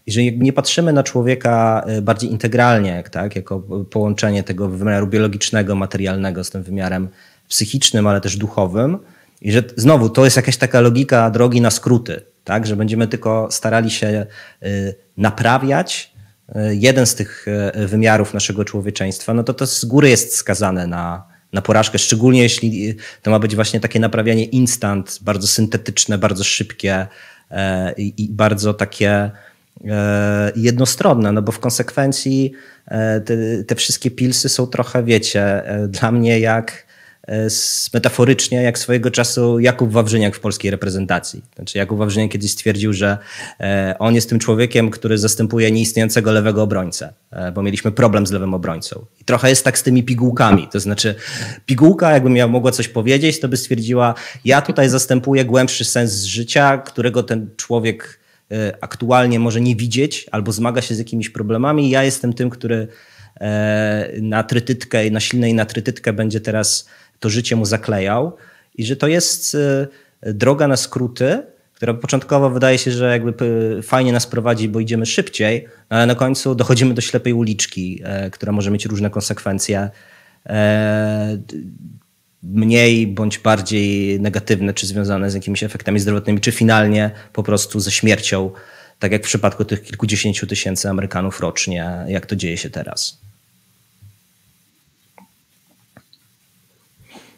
Jeżeli nie patrzymy na człowieka bardziej integralnie, tak, jako połączenie tego wymiaru biologicznego, materialnego z tym wymiarem psychicznym, ale też duchowym, i że znowu to jest jakaś taka logika drogi na skróty, tak, że będziemy tylko starali się naprawiać E, jeden z tych e, wymiarów naszego człowieczeństwa, no to to z góry jest skazane na, na porażkę, szczególnie jeśli e, to ma być właśnie takie naprawianie instant, bardzo syntetyczne, bardzo szybkie i bardzo takie jednostronne, no bo w konsekwencji te, te wszystkie pilsy są trochę, wiecie, dla mnie jak E, metaforycznie, jak swojego czasu Jakub Wawrzyniak w polskiej reprezentacji. Znaczy Jakub Wawrzyniak kiedyś stwierdził, że e, on jest tym człowiekiem, który zastępuje nieistniejącego lewego obrońcę, e, bo mieliśmy problem z lewym obrońcą. I trochę jest tak z tymi pigułkami. To znaczy pigułka, jakby miała mogła coś powiedzieć, to by stwierdziła, ja tutaj zastępuję głębszy sens życia, którego ten człowiek aktualnie może nie widzieć albo zmaga się z jakimiś problemami. Ja jestem tym, który na trytytkę i na silnej na trytytkę będzie teraz to życie mu zaklejał i że to jest e, droga na skróty, która początkowo wydaje się, że jakby e, fajnie nas prowadzi, bo idziemy szybciej, no ale na końcu dochodzimy do ślepej uliczki, e, która może mieć różne konsekwencje mniej bądź bardziej negatywne, czy związane z jakimiś efektami zdrowotnymi, czy finalnie po prostu ze śmiercią, tak jak w przypadku tych kilkudziesięciu tysięcy Amerykanów rocznie, jak to dzieje się teraz.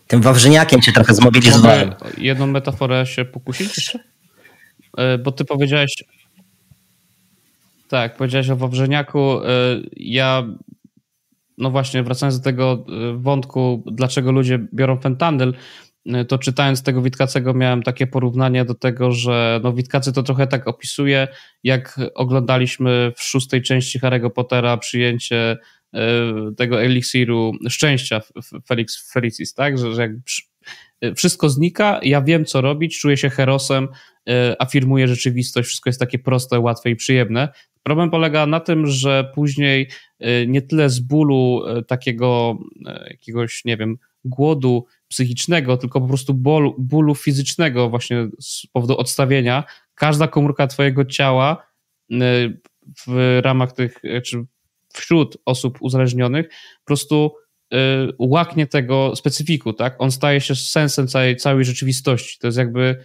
Tym wawrzyniakiem cię trochę zmobilizowałem. Jedną metaforę się pokusić jeszcze? Bo ty powiedziałeś... Tak, powiedziałeś o wawrzyniaku. E, ja... No właśnie, wracając do tego e, wątku, dlaczego ludzie biorą fentanyl, e, to czytając tego Witkacego miałem takie porównanie do tego, że no Witkacy to trochę tak opisuje, jak oglądaliśmy w szóstej części Harry'ego Pottera przyjęcie E, tego eliksiru szczęścia Felix Felicis, tak? Że, że jak e, wszystko znika, ja wiem co robić, czuję się herosem, e, afirmuję rzeczywistość, wszystko jest takie proste, łatwe i przyjemne. Problem polega na tym, że później nie tyle z bólu takiego jakiegoś, nie wiem, głodu psychicznego, tylko po prostu bólu, bólu fizycznego właśnie z powodu odstawienia, każda komórka twojego ciała w ramach tych, czy wśród osób uzależnionych po prostu y, łaknie tego specyfiku, tak? On staje się sensem całej, całej rzeczywistości. To jest jakby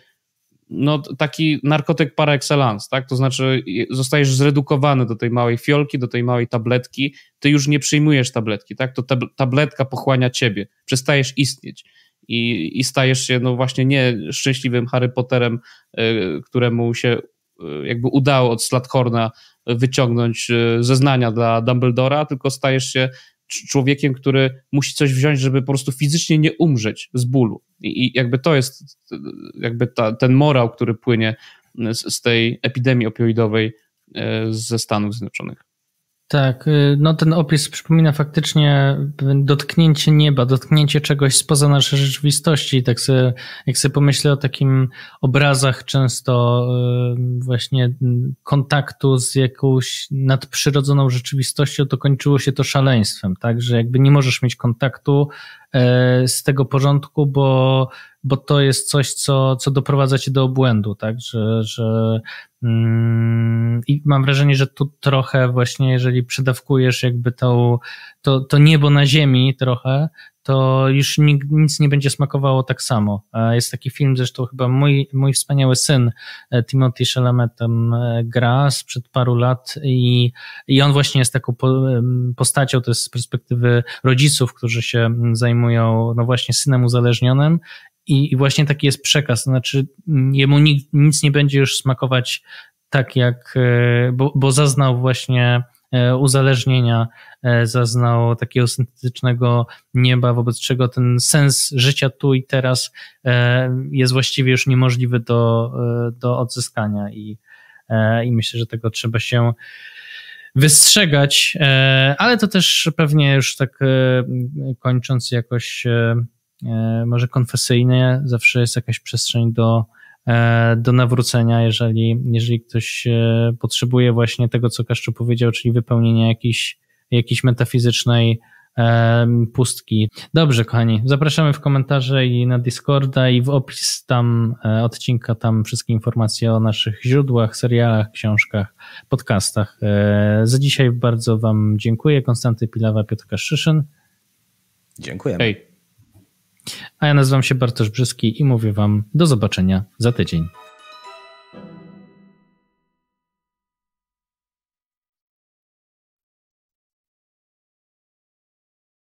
no, taki narkotyk par excellence, tak? To znaczy zostajesz zredukowany do tej małej fiolki, do tej małej tabletki, ty już nie przyjmujesz tabletki, tak? To tabletka pochłania ciebie, przestajesz istnieć i, i stajesz się, no właśnie nie szczęśliwym Harry Potterem, y, któremu się y, jakby udało od Slathorna wyciągnąć e, zeznania dla Dumbledora, tylko stajesz się człowiekiem, który musi coś wziąć, żeby po prostu fizycznie nie umrzeć z bólu. I, jakby to jest jakby ta, ten morał, który płynie z, z tej epidemii opioidowej e, ze Stanów Zjednoczonych. Tak, y, no ten opis przypomina faktycznie dotknięcie nieba, dotknięcie czegoś spoza naszej rzeczywistości. Tak sobie, jak sobie pomyślę o takim obrazach często y, właśnie kontaktu z jakąś nadprzyrodzoną rzeczywistością, to kończyło się to szaleństwem, tak, że jakby nie możesz mieć kontaktu y, z tego porządku, bo bo to jest coś, co, co doprowadza cię do obłędu, tak? Że, że mm, i mam wrażenie, że tu trochę właśnie, jeżeli przedawkujesz jakby tą, to, to niebo na ziemi trochę, to już nic nie będzie smakowało tak samo. Jest taki film, zresztą chyba mój, mój wspaniały syn e, Timothy Chalamet e, gra sprzed paru lat i, i on właśnie jest taką postacią, to jest z perspektywy rodziców, którzy się mm, zajmują no właśnie synem uzależnionym i, I właśnie taki jest przekaz, znaczy mm, jemu nic, nic nie będzie już smakować tak jak, e, bo, bo zaznał właśnie e, uzależnienia, e, zaznał takiego syntetycznego nieba, wobec czego ten sens życia tu i teraz jest właściwie już niemożliwy do, do odzyskania i, i myślę, że tego trzeba się wystrzegać, ale to też pewnie już tak kończąc jakoś E, może konfesyjne, zawsze jest jakaś przestrzeń do, e, do nawrócenia, jeżeli, jeżeli ktoś e, potrzebuje właśnie tego, co Kaszczu powiedział, czyli wypełnienia jakiejś, jakiejś metafizycznej pustki. Dobrze, kochani, zapraszamy w komentarze i na Discorda i w opis tam odcinka, tam wszystkie informacje o naszych źródłach, serialach, książkach, podcastach. Za dzisiaj bardzo Wam dziękuję. Konstanty Pilawa, Piotr Kaszyszyn. Dziękuję. Hej. A ja nazywam się Bartosz Brzyski i mówię Wam do zobaczenia za tydzień.